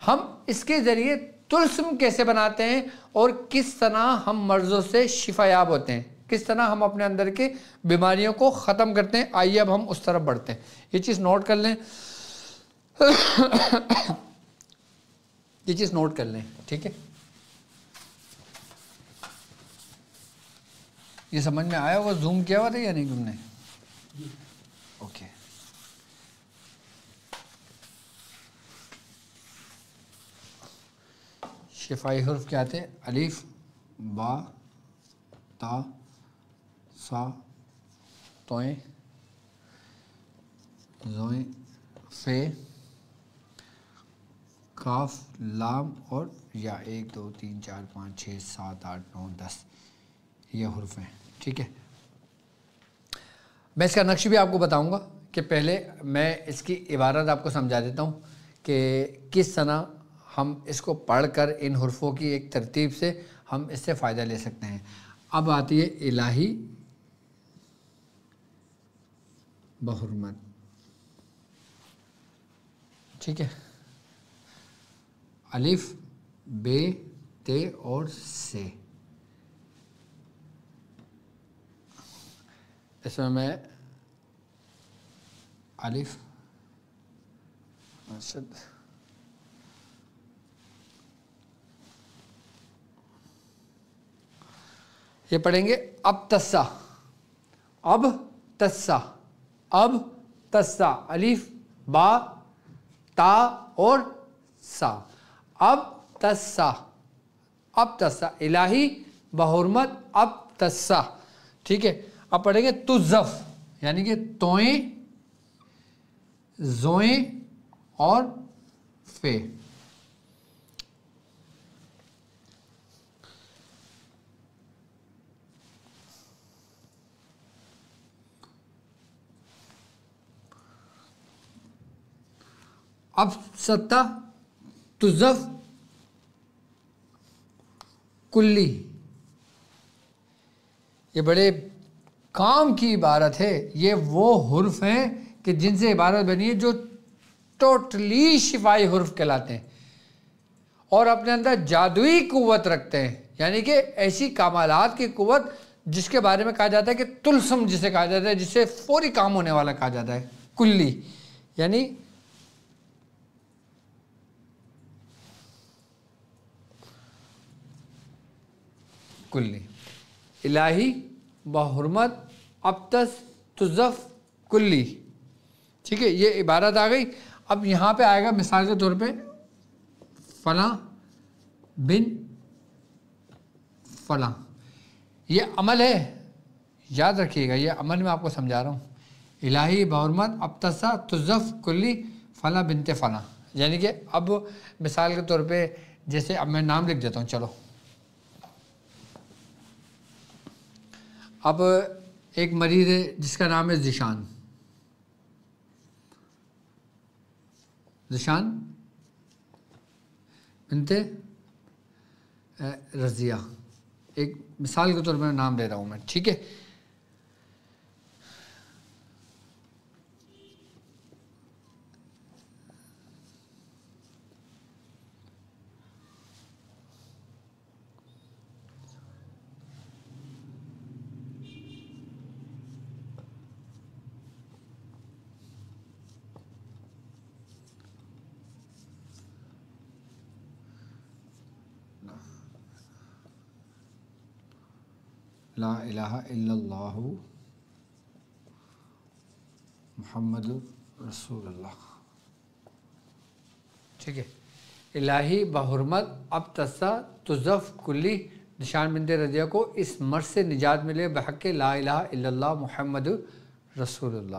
हम इसके ज़रिए तुलसम कैसे बनाते हैं और किस तरह हम मर्ज़ों से शिफायाब होते हैं किस तरह हम अपने अंदर के बीमारियों को ख़त्म करते हैं आइए अब हम उस तरफ बढ़ते हैं ये चीज़ नोट कर लें *coughs* ये चीज़ नोट कर लें ठीक है ये समझ में आया होगा जूम किया हुआ था या नहीं तुमने ओके शिफाई हर्फ क्या थे अलीफ बा ता सा तोए जोए फे काफ लाम और या एक दो तीन चार पाँच छः सात आठ नौ दस ये हरफ हैं ठीक है मैं इसका नक्श भी आपको बताऊंगा कि पहले मैं इसकी इबारत आपको समझा देता हूँ कि किस तरह हम इसको पढ़कर इन हरफों की एक तरतीब से हम इससे फ़ायदा ले सकते हैं अब आती है इलाही बहुरमत ठीक है अलिफ बे ते और से इसमें मैं अलिफ ये पढ़ेंगे अब तस्सा अब तस्सा अब तस्सा अलिफ बा ता और सा अब तस्सा अब तस्सा इलाही बहुरमत अब तस्सा ठीक है अब पढ़ेंगे तुजफ यानी कि तोए जोए और फे अब सत्ता तुजफ कुल्ली ये बड़े काम की इबारत है ये वो हर्फ हैं कि जिनसे इबारत बनी है जो टोटली शिफाई हर्फ कहलाते हैं और अपने अंदर जादुई कुत रखते हैं यानी कि ऐसी कामालात की कुत जिसके बारे में कहा जाता है कि तुलसम जिसे कहा जाता है जिसे फौरी काम होने वाला कहा जाता है कुल्ली यानी कुल्ली इलाही अब तस तुज़फ़ कुल्ली ठीक है ये इबारत आ गई अब यहाँ पे आएगा मिसाल के तौर पे फ़ला बिन फ़ला ये अमल है याद रखिएगा ये अमल मैं आपको समझा रहा हूँ इलाही बहरमत तसा तुज़फ़ कुल्ली फ़ला बिनते फ़ला यानी कि अब मिसाल के तौर पे जैसे अब मैं नाम लिख देता हूँ चलो अब एक मरीज़ है जिसका नाम है जिशान जिशान बिनते रज़िया एक मिसाल के तौर पर नाम दे रहा हूँ मैं ठीक है ला इलाह मोहम्मद रसूल ठीक है इलाही बहरमत अब तस्सा तुजफ़ कुल्ली निशानबंद रजिया को इस मर्द से निजात मिले बहक ला इला मोहम्मद रसूल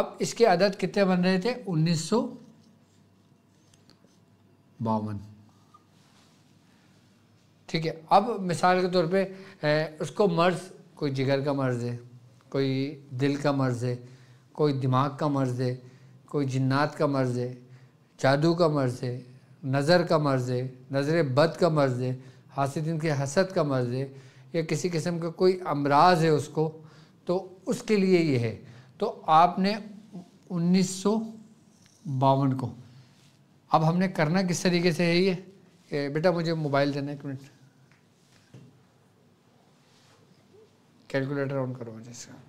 अब इसके अदद कितने बन रहे थे उन्नीस सौ बावन ठीक है अब मिसाल के तौर पर उसको मर्ज़ कोई जिगर का मर्ज़ है कोई दिल का मर्ज़ है कोई दिमाग का मर्ज़ है कोई जन्ात का मर्ज़ है जादू का मर्ज़ है नज़र का मर्ज़ है नज़र बद का मर्ज़ है हासिदिन के हसद का मर्ज़ है या किसी किस्म का कोई अमराज है उसको तो उसके लिए ये है तो आपने उन्नीस को अब हमने करना किस तरीके से है ये बेटा मुझे मोबाइल देना एक मिनट कैलकुलेटर ऑन करो मुझे इसका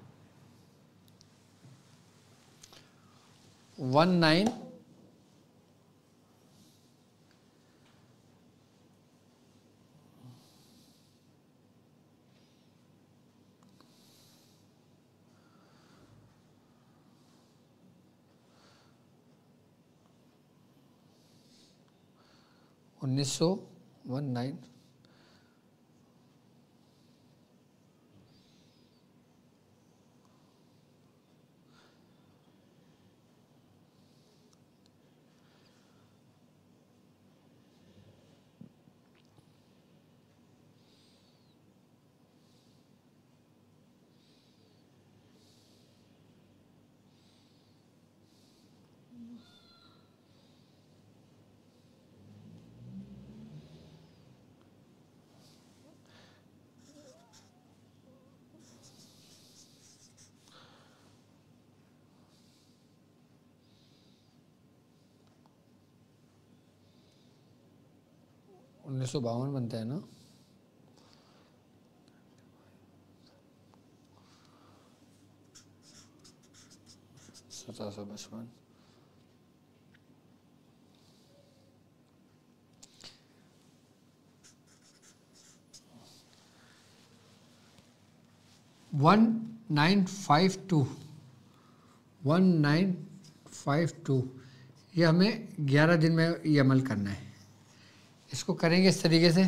वन नाइन उन्नीस सौ वन नाइन उन्नीस बनता है ना सत्रह सौ one nine five two one nine five two ये हमें ग्यारह दिन में ये अमल करना है इसको करेंगे इस तरीके से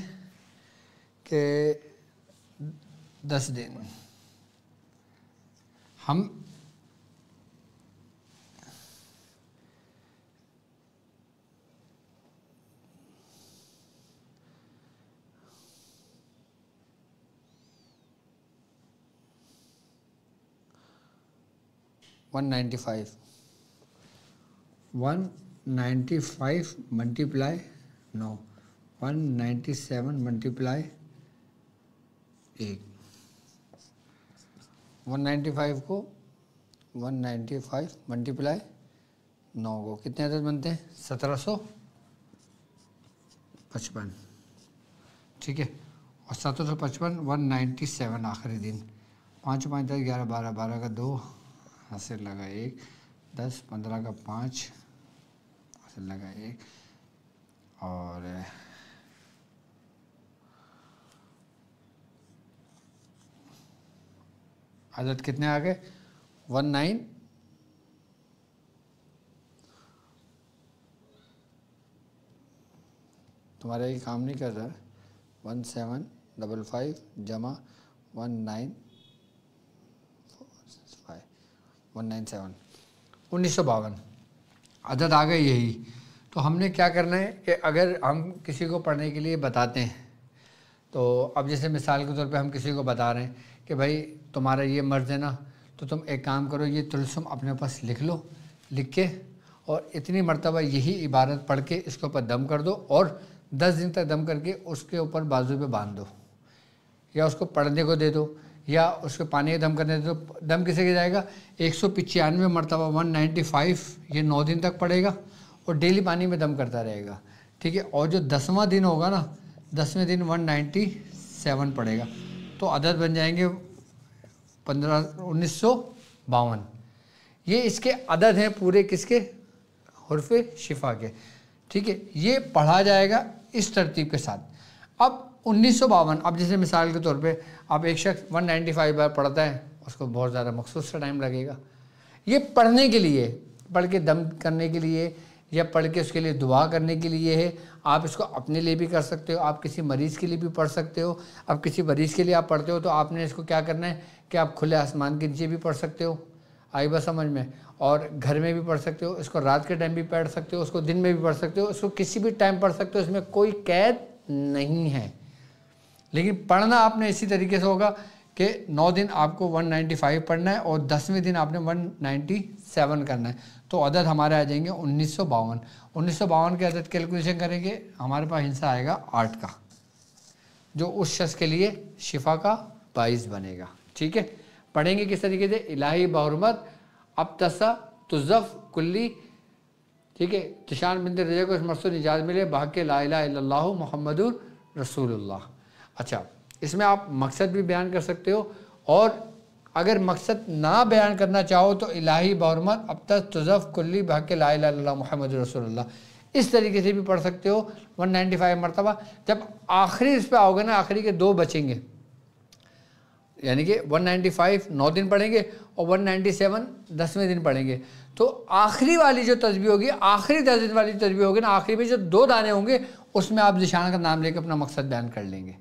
कि दस दिन हम one ninety five one ninety five multiply नौ वन नाइन्टी सेवन मल्टीप्लाई एक वन नाइन्टी फाइव को वन नाइन्टी फाइव मल्टीप्लाई नौ को कितने अदद बनते हैं सत्रह सौ पचपन ठीक है और सत्रह सौ पचपन वन नाइन्टी सेवन आखिरी दिन पाँच पाँच दस ग्यारह बारह बारह का दो हासिल लगा एक दस पंद्रह का पाँच हासिल लगा एक और हजरत कितने आ गए वन नाइन तुम्हारा ये काम नहीं कर रहा है वन सेवन डबल फाइव जमा one nine five one nine seven उन्नीस सौ बावन अदद आ गए यही तो हमने क्या करना है कि अगर हम किसी को पढ़ने के लिए बताते हैं तो अब जैसे मिसाल के तौर पे हम किसी को बता रहे हैं कि भाई तुम्हारा ये मर्ज है ना तो तुम एक काम करो ये तुलसुम अपने पास लिख लो लिख के और इतनी मरतबा यही इबारत पढ़ के इसके ऊपर दम कर दो और दस दिन तक दम करके उसके ऊपर बाजू पे बांध दो या उसको पढ़ने को दे दो या उसके पानी का दम करने दे दो दम किसे के जाएगा एक सौ पचानवे मरतबा वन नाइन्टी फाइव ये नौ दिन तक पड़ेगा और डेली पानी में दम करता रहेगा ठीक है और जो दसवां दिन होगा ना दसवें दिन वन नाइन्टी सेवन पड़ेगा तो आदत बन जाएंगे पंद्रह उन्नीस सौ बावन ये इसके अदद हैं पूरे किसके हरफ शिफा के ठीक है ये पढ़ा जाएगा इस तरतीब के साथ अब उन्नीस सौ बावन अब जैसे मिसाल के तौर पे अब एक शख्स वन नाइन्टी फाइव बार पढ़ता है उसको बहुत ज़्यादा मखसूस सा टाइम लगेगा ये पढ़ने के लिए पढ़ के दम करने के लिए या पढ़ के उसके लिए दुआ करने के लिए है आप इसको अपने लिए भी कर सकते हो आप किसी मरीज़ के लिए भी पढ़ सकते हो अब किसी मरीज़ के लिए आप पढ़ते हो तो आपने इसको क्या करना है कि आप खुले आसमान के नीचे भी पढ़ सकते हो आई बस समझ में और घर में भी पढ़ सकते हो इसको रात के टाइम भी पढ़ सकते हो उसको दिन में भी पढ़ सकते हो उसको किसी भी टाइम पढ़ सकते हो इसमें कोई कैद नहीं है लेकिन पढ़ना आपने इसी तरीके से होगा कि नौ दिन आपको 195 पढ़ना है और दसवें दिन आपने 197 करना है तो अदद हमारे आ जाएंगे उन्नीस सौ बावन उन्नीस सौ बावन के अदद कैलकुलेशन करेंगे हमारे पास हिंसा आएगा आठ का जो उस शख्स के लिए शिफा का बाईस बनेगा ठीक है पढ़ेंगे किस तरीके से इलाही बहरमत अब तसा तुजफ कुल्ली ठीक है किशान बिंद रजा को इस मरसू निजात मिले बाक़ ला मोहम्मद रसूलुल्लाह अच्छा इसमें आप मकसद भी बयान कर सकते हो और अगर मकसद ना बयान करना चाहो तो इलाही बहरमत अब तक तुजफ़ कुल्ली भाग ला मोहम्मद रसूल इस तरीके से भी पढ़ सकते हो 195 मरतबा जब आखिरी इस पर आओगे ना आखिरी के दो बचेंगे यानी कि 195 नौ दिन पढ़ेंगे और 197 दसवें दिन पढ़ेंगे तो आखिरी वाली जो तस्वीर होगी आखिरी दस दिन वाली तस्वीर होगी ना आखिरी में जो दो दाने होंगे उसमें आप निशान का नाम लेकर अपना मकसद बयान कर लेंगे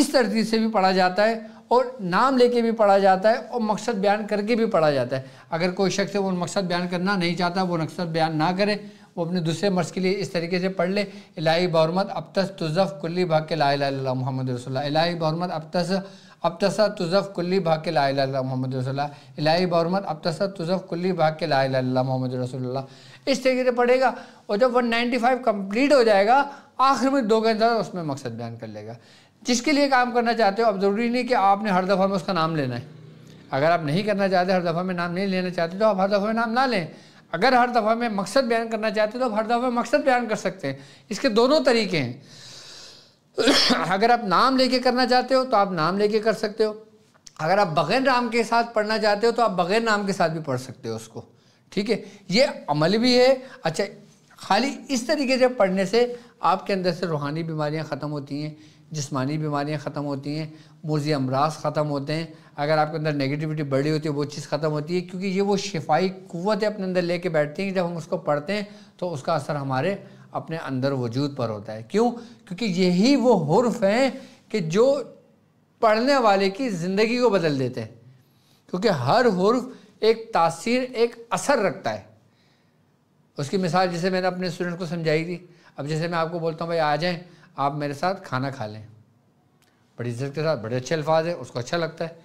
इस तरतीब से भी पढ़ा जाता है और नाम लेके भी पढ़ा जाता है और मकसद बयान करके भी पढ़ा जाता है अगर कोई शख्स वो मकसद बयान करना नहीं चाहता वो मकसद बयान ना करे वो अपने दूसरे मर्ज के लिए इस तरीके से पढ़ ले इलाही बहरमत अब तस तुज़फ़ कुल्ली भाग के ला मोहम्मद रसोल्ला इलाही बहरमत अब तस अब तसा तुज़फ़ कुल्ली भाग के ला मोहम्मद रसोल्ला इलाही बरमत अब तसा तुज़फ़ कुल्ली भाग के ला मोहम्मद रसोल्ला इस तरीके से पढ़ेगा और जब 195 कंप्लीट हो जाएगा आखिर में दो घंटा उसमें मकसद बयान कर लेगा जिसके लिए काम करना चाहते हो अब ज़रूरी नहीं कि आपने हर दफ़ा में उसका नाम लेना है अगर आप नहीं करना चाहते हर दफ़ा में नाम नहीं लेना चाहते तो आप हर दफ़ा में नाम ना लें अगर हर दफ़ा में मकसद बयान करना चाहते तो आप हर दफ़ा में मकसद बयान कर सकते हैं इसके दोनों तरीके हैं *coughs* अगर आप नाम लेके करना चाहते हो तो आप नाम लेके कर सकते हो अगर आप बगैर नाम के साथ पढ़ना चाहते हो तो आप बगैर नाम के साथ भी पढ़ सकते हो उसको ठीक है ये अमल भी है अच्छा खाली इस तरीके से पढ़ने से आपके अंदर से रूहानी बीमारियां ख़त्म होती हैं जिसमानी बीमारियां ख़त्म होती हैं मोजी अमराज ख़त्म होते हैं अगर आपके अंदर नेगेटिविटी बढ़ी होती है वो चीज़ ख़त्म होती है क्योंकि ये वो शिफाई क़वत अपने अंदर लेके बैठती हैं जब हम उसको पढ़ते हैं तो उसका असर हमारे अपने अंदर वजूद पर होता है क्यों क्योंकि यही वो हर्फ हैं कि जो पढ़ने वाले की ज़िंदगी को बदल देते हैं क्योंकि हर हर्फ एक तासीर एक असर रखता है उसकी मिसाल जैसे मैंने अपने स्टूडेंट को समझाई थी अब जैसे मैं आपको बोलता हूँ भाई आ जाएँ आप मेरे साथ खाना खा लें बड़ी इज्जत के साथ बड़े अच्छे अल्फाज है उसको अच्छा लगता है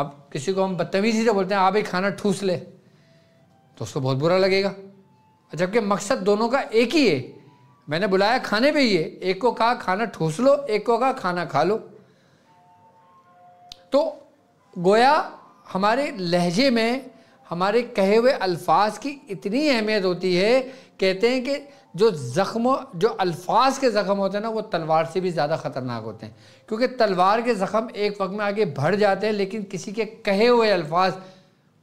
अब किसी को हम बदतमीज़ी से बोलते हैं आप एक खाना ठूस ले तो उसको बहुत बुरा लगेगा जबकि मकसद दोनों का एक ही है मैंने बुलाया खाने पे ही है एक को कहा खाना ठूस लो एक को कहा खाना खा लो तो गोया हमारे लहजे में हमारे कहे हुए अल्फाज की इतनी अहमियत होती है कहते हैं कि जो ज़ख्म जो अल्फाज के ज़ख्म होते हैं ना वो तलवार से भी ज़्यादा ख़तरनाक होते हैं क्योंकि तलवार के ज़ख्म एक वक्त में आगे बढ़ जाते हैं लेकिन किसी के कहे हुए अल्फाज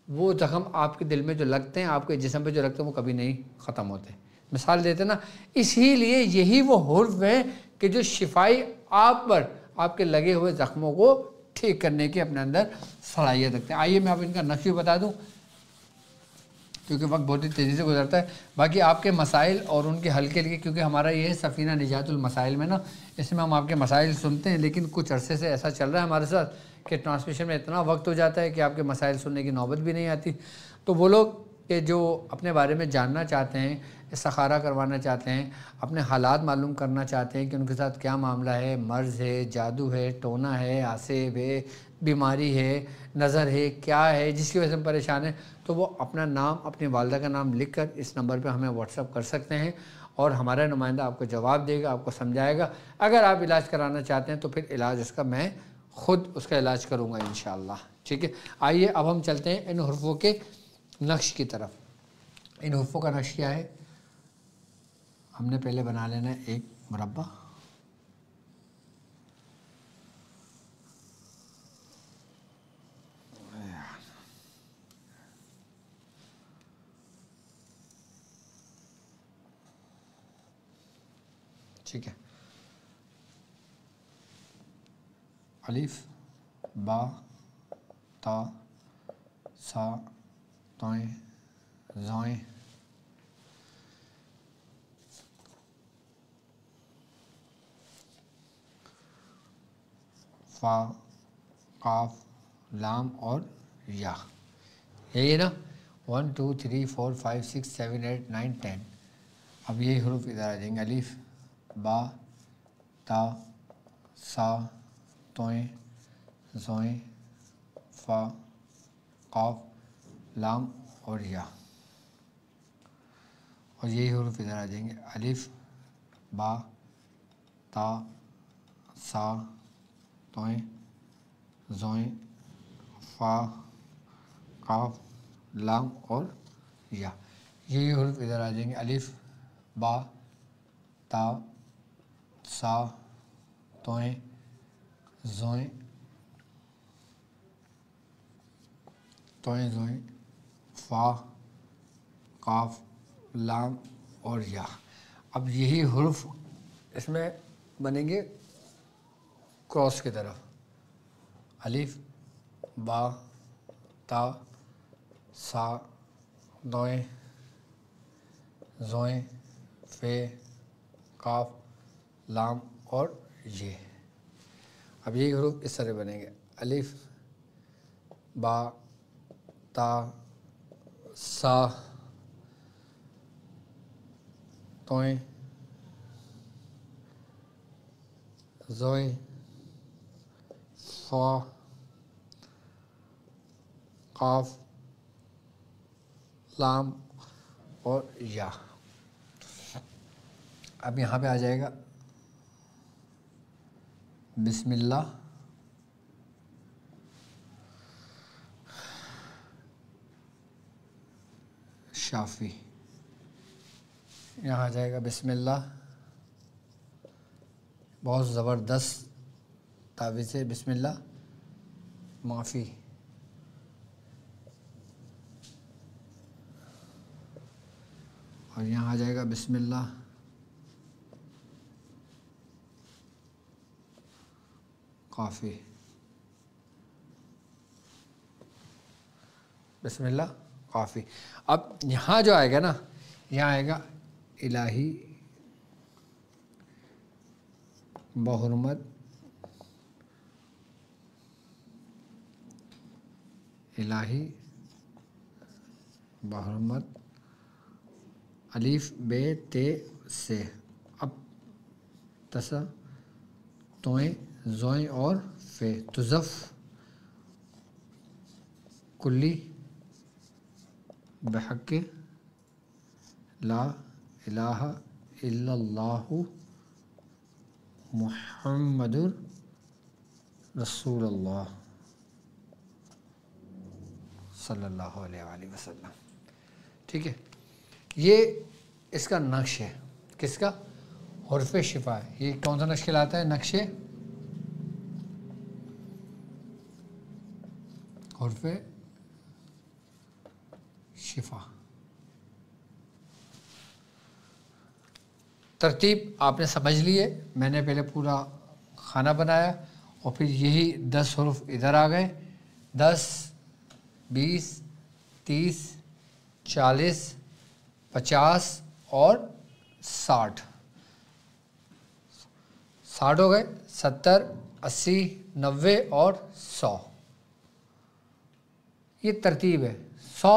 वो जख्म आपके दिल में जो लगते हैं आपके जिसम पे जो लगते हैं वो कभी नहीं ख़त्म होते मिसाल देते ना इसीलिए यही वो हर्फ है कि जो शिफाई आप पर आपके लगे हुए ज़ख्मों को ठीक करने की अपने अंदर सलाहियत रखते हैं आइए मैं आप इनका नक्श बता दूँ क्योंकि वक्त बहुत ही तेज़ी से गुजरता है बाकी आपके मसाइल और उनके हल के लिए क्योंकि हमारा ये सफ़ीना निजातुल मसाइल में ना इसमें हम आपके मसाइल सुनते हैं लेकिन कुछ अरसे से ऐसा चल रहा है हमारे साथ कि ट्रांसमिशन में इतना वक्त हो जाता है कि आपके मसाइल सुनने की नौबत भी नहीं आती तो वो लोग जो अपने बारे में जानना चाहते हैं सखारा करवाना चाहते हैं अपने हालात मालूम करना चाहते हैं कि उनके साथ क्या मामला है मर्ज़ है जादू है टोना है आसेब है बीमारी है नज़र है क्या है जिसकी वजह से हम परेशान हैं तो वो अपना नाम अपनी वालदा का नाम लिख कर इस नंबर पर हमें व्हाट्सअप कर सकते हैं और हमारा नुमाइंदा आपको जवाब देगा आपको समझाएगा अगर आप इलाज कराना चाहते हैं तो फिर इलाज इसका मैं ख़ुद उसका इलाज करूँगा इन ठीक है आइए अब हम चलते हैं इन हरफों के नक्श की तरफ इन हरफों का नक्श क्या है हमने पहले बना लेना है एक मुरबा ठीक है अलिफ बा ता सा ताए जाए फा काफ लाम और या यही है ना one two three four five six seven eight nine ten अब ये हरूफ इधर आ जाएंगे अलिफ बा ता सा तोएँ जोएँ फ़ा काफ लाम और या और यही हरूफ इधर आ जाएंगे अलिफ बा ता सा तोएँ जोएँ फ़ा काफ लाम और या यही हरूफ इधर आ जाएंगे अलिफ बा ता सा तोएँ जोएं तो जोएं फा काफ लाम और या अब यही हरूफ इसमें बनेंगे क्रॉस की तरफ अलिफ बा ता सा दोए जोए फे काफ लाम और ये अब ये हरूफ इस तरह बनेंगे अलिफ बा ता सा तोएं जोएं सा काफ लाम और या अब यहाँ पे आ जाएगा बिस्मिल्ला शाफी यहाँ आ जाएगा बिस्मिल्ला बहुत ज़बरदस्त तावीज़ है बिस्मिल्ला माफ़ी और यहाँ आ जाएगा बिस्मिल्ला काफ़ी बसमिल्ला काफ़ी अब यहाँ जो आएगा ना यहाँ आएगा इलाही बहुरमत इलाही बहुरमत अलीफ बे ते से अब तसा तोएँ जोए और फे तुजफ़ कुल्ली बहक ला इलाह मुहम्मद रसूल रसूलुल्लाह सल्लल्लाहु अलैहि वसल्लम ठीक है ये इसका नक्श है किसका हरफ शिफा है ये कौन सा नक्श कहलाता है नक्शे उर्फ शिफा तरतीब आपने समझ लिए मैंने पहले पूरा खाना बनाया और फिर यही दस हरूफ इधर आ गए दस बीस तीस चालीस पचास और साठ साठ हो गए सत्तर अस्सी नब्बे और सौ ये तरतीब है सौ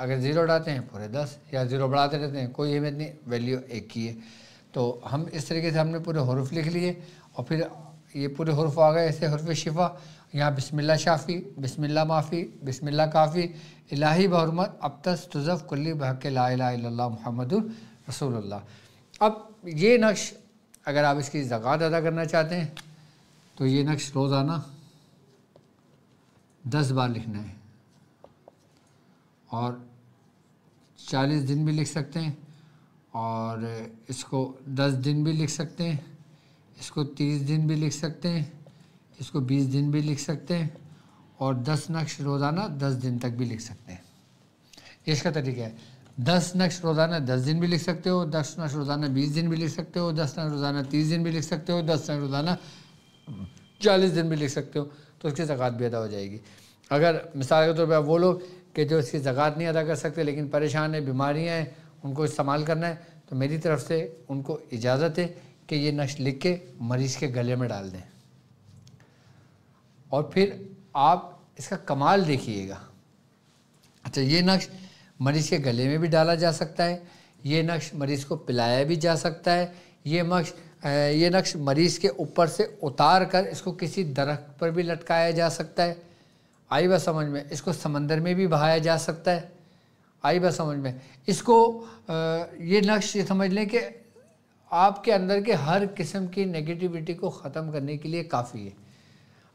अगर ज़ीरो डालते हैं पूरे दस या ज़ीरो बढ़ाते रहते हैं कोई अहमियत नहीं वैल्यू एक की है तो हम इस तरीके से हमने पूरे हरूफ लिख लिए और फिर ये पूरे हरूफ आ गए ऐसे हरूफ शिफा यहाँ बिसमिल्ला शाफ़ी बिसमिल्ला माफ़ी बिसमिल्ला काफ़ी इलाही बहरमत अब तस तुज़फ़ कुल्ली बहक ला महमद रसूल अब ये नक्श अगर आप इसकी ज़क़़त अदा करना चाहते हैं तो ये नक्श रोज़ाना दस बार लिखना है और चालीस दिन भी लिख सकते हैं और इसको दस दिन भी लिख सकते हैं इसको तीस दिन भी लिख सकते हैं इसको बीस दिन भी लिख सकते हैं और दस नक्श रोज़ाना दस दिन तक भी लिख सकते हैं इसका तरीका है दस नक्श रोज़ाना दस दिन भी लिख सकते हो दस नक्श रोज़ाना बीस दिन भी लिख सकते हो दस नक्श रोज़ाना तीस दिन भी लिख सकते हो दस नक्श रोज़ाना चालीस दिन भी लिख सकते हो तो उसकी ज़क़़त भी अदा हो जाएगी अगर मिसाल के तौर पर वो लोग कि जो इसकी ज़क़़त नहीं अदा कर सकते लेकिन परेशान है बीमारियाँ हैं उनको इस्तेमाल करना है तो मेरी तरफ़ से उनको इजाज़त है कि ये नक्श लिख के मरीज़ के गले में डाल दें और फिर आप इसका कमाल देखिएगा अच्छा ये नक्श मरीज़ के गले में भी डाला जा सकता है ये नक्श मरीज़ को पिलाया भी जा सकता है ये नक्श ये नक्श मरीज़ के ऊपर से उतार कर इसको किसी दरख्त पर भी लटकाया जा सकता है आई बात समझ में इसको समंदर में भी बहाया जा सकता है आई बात समझ में इसको ये नक्श ये समझ लें कि आपके अंदर के हर किस्म की नेगेटिविटी को ख़त्म करने के लिए काफ़ी है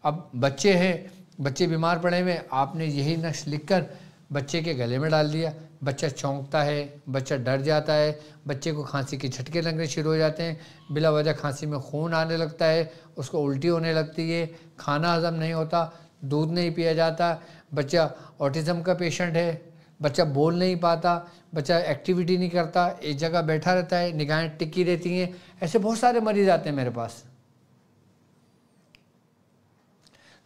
अब बच्चे हैं बच्चे बीमार पड़े हुए आपने यही नक्श लिख कर बच्चे के गले में डाल दिया बच्चा चौंकता है बच्चा डर जाता है बच्चे को खांसी के झटके लगने शुरू हो जाते हैं बिला वजह खांसी में खून आने लगता है उसको उल्टी होने लगती है खाना हजम नहीं होता दूध नहीं पिया जाता बच्चा ऑटिज़म का पेशेंट है बच्चा बोल नहीं पाता बच्चा एक्टिविटी नहीं करता एक जगह बैठा रहता है निगाहें टिकी रहती हैं ऐसे बहुत सारे मरीज़ आते हैं मेरे पास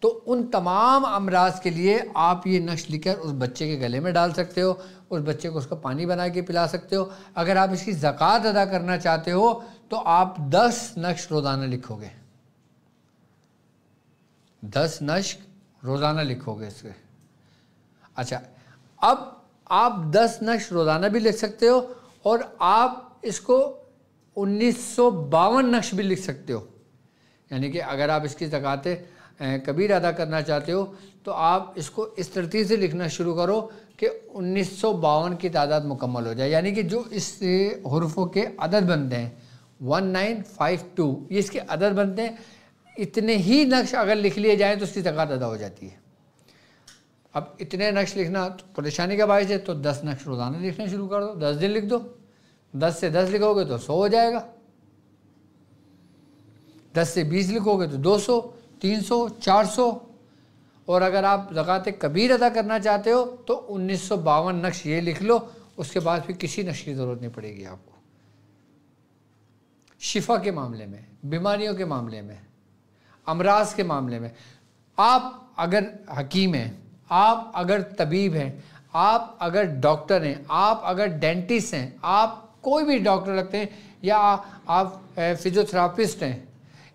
तो उन तमाम अमराज के लिए आप ये नक्श लिखकर उस बच्चे के गले में डाल सकते हो उस बच्चे को उसका पानी बना के पिला सकते हो अगर आप इसकी ज़क़़त अदा करना चाहते हो तो आप दस नक्श रोज़ाना लिखोगे दस नश रोज़ाना लिखोगे इसके अच्छा अब आप दस नक्श रोज़ाना भी लिख सकते हो और आप इसको उन्नीस नक्श भी लिख सकते हो यानी कि अगर आप इसकी जक़ातें कबीर अदा करना चाहते हो तो आप इसको इस तरती से लिखना शुरू करो कि उन्नीस की तादाद मुकम्मल हो जाए यानी कि जो इस हरफों के अदद बनते हैं वन नाइन फाइव टू ये इसके अदद बनते हैं इतने ही नक्श अगर लिख लिए जाए तो उसकी तकात अदा हो जाती है अब इतने नक्श लिखना तो परेशानी का बायस है तो दस नक्श रोज़ाना लिखना शुरू कर दो दस दिन लिख दो दस से दस लिखोगे तो सौ हो जाएगा दस से बीस लिखोगे तो दो सौ तीन सौ चार सौ और अगर आप ज़क़ात कबीर अदा करना चाहते हो तो उन्नीस सौ बावन नक्श ये लिख लो उसके बाद फिर किसी नक्श की ज़रूरत नहीं पड़ेगी आपको शिफा के मामले में बीमारियों के मामले में अमराज के मामले में आप अगर हकीम हैं आप अगर तबीब हैं आप अगर डॉक्टर हैं आप अगर डेंटिस्ट हैं आप कोई भी डॉक्टर लगते हैं या आप फिज़ियोथेरापिस्ट हैं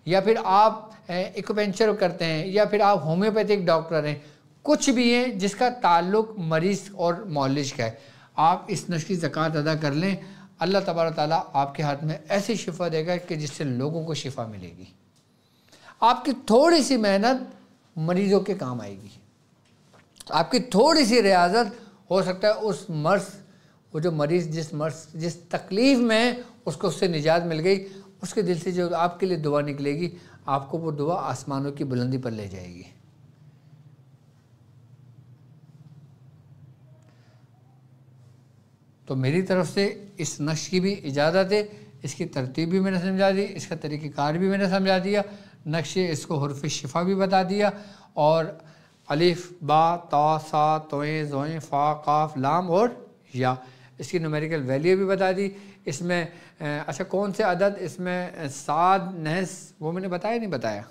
या फिर आप इक्वेंचर करते हैं या फिर आप होम्योपैथिक डॉक्टर हैं कुछ भी हैं जिसका ताल्लुक मरीज और मॉलिज का है आप इस नश की ज़क़़त अदा कर लें अल्लाह तबारा ताला आपके हाथ में ऐसी शिफा देगा कि जिससे लोगों को शिफा मिलेगी आपकी थोड़ी सी मेहनत मरीज़ों के काम आएगी आपकी थोड़ी सी रियाजत हो सकता है उस मर्स वो जो मरीज़ जिस मर्स जिस तकलीफ़ में उसको उससे निजात मिल गई उसके दिल से जो आपके लिए दुआ निकलेगी आपको वो दुआ आसमानों की बुलंदी पर ले जाएगी तो मेरी तरफ से इस नक्श की भी इजाज़त है इसकी तरतीब भी मैंने समझा दी इसका तरीक़ार भी मैंने समझा दिया नक्श इसको हरफ शिफा भी बता दिया और अलिफ बा ता सा तोएँ जोएँ फ़ा काफ लाम और या इसकी नमेरिकल वैल्यू भी बता दी इसमें अच्छा कौन से अदद इसमें साद नहस वो मैंने बताया नहीं बताया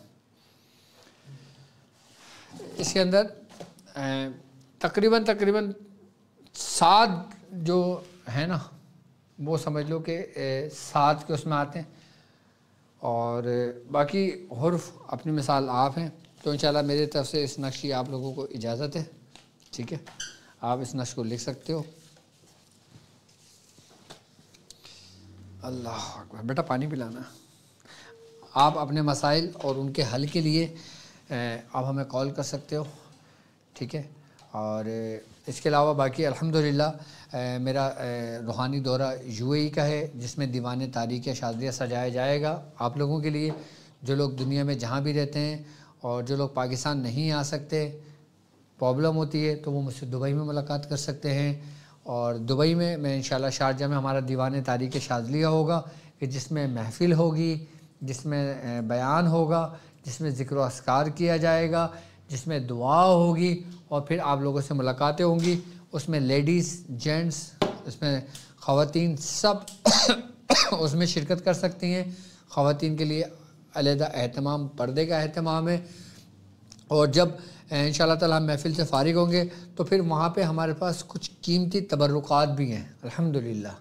इसके अंदर तकरीबन तकरीबन सात जो है ना वो समझ लो कि सात के उसमें आते हैं और बाकी हर्फ अपनी मिसाल आप हैं तो इन मेरी तरफ से इस नक्श की आप लोगों को इजाज़त है ठीक है आप इस नक्श को लिख सकते हो अल्लाह अकबर बेटा पानी पिलाना आप अपने मसाइल और उनके हल के लिए आप हमें कॉल कर सकते हो ठीक है और इसके अलावा बाकी अल्हम्दुलिल्लाह मेरा रूहानी दौरा यूएई का है जिसमें दीवान तारीख़ शादियाँ सजाया जाएगा आप लोगों के लिए जो लोग दुनिया में जहाँ भी रहते हैं और जो लोग पाकिस्तान नहीं आ सकते प्रॉब्लम होती है तो वो मुझसे दुबई में मुलाकात कर सकते हैं और दुबई में मैं इन शारजा में हमारा दीवान तारीख़ शाजलिया होगा कि जिसमें महफिल होगी जिसमें बयान होगा जिसमें ज़िक्र असकार किया जाएगा जिसमें दुआ होगी और फिर आप लोगों से मुलाकातें होंगी उसमें लेडीज़ जेंट्स उसमें ख़वान सब *coughs* उसमें शिरकत कर सकती हैं ख़वान के लिए अलहदा अहतमाम पर्दे का अहतमाम है और जब इन शाह हम महफिल से फारिग होंगे तो फिर वहाँ पर हमारे पास कुछ कीमती तबरक़ात भी हैं अल्हम्दुलिल्लाह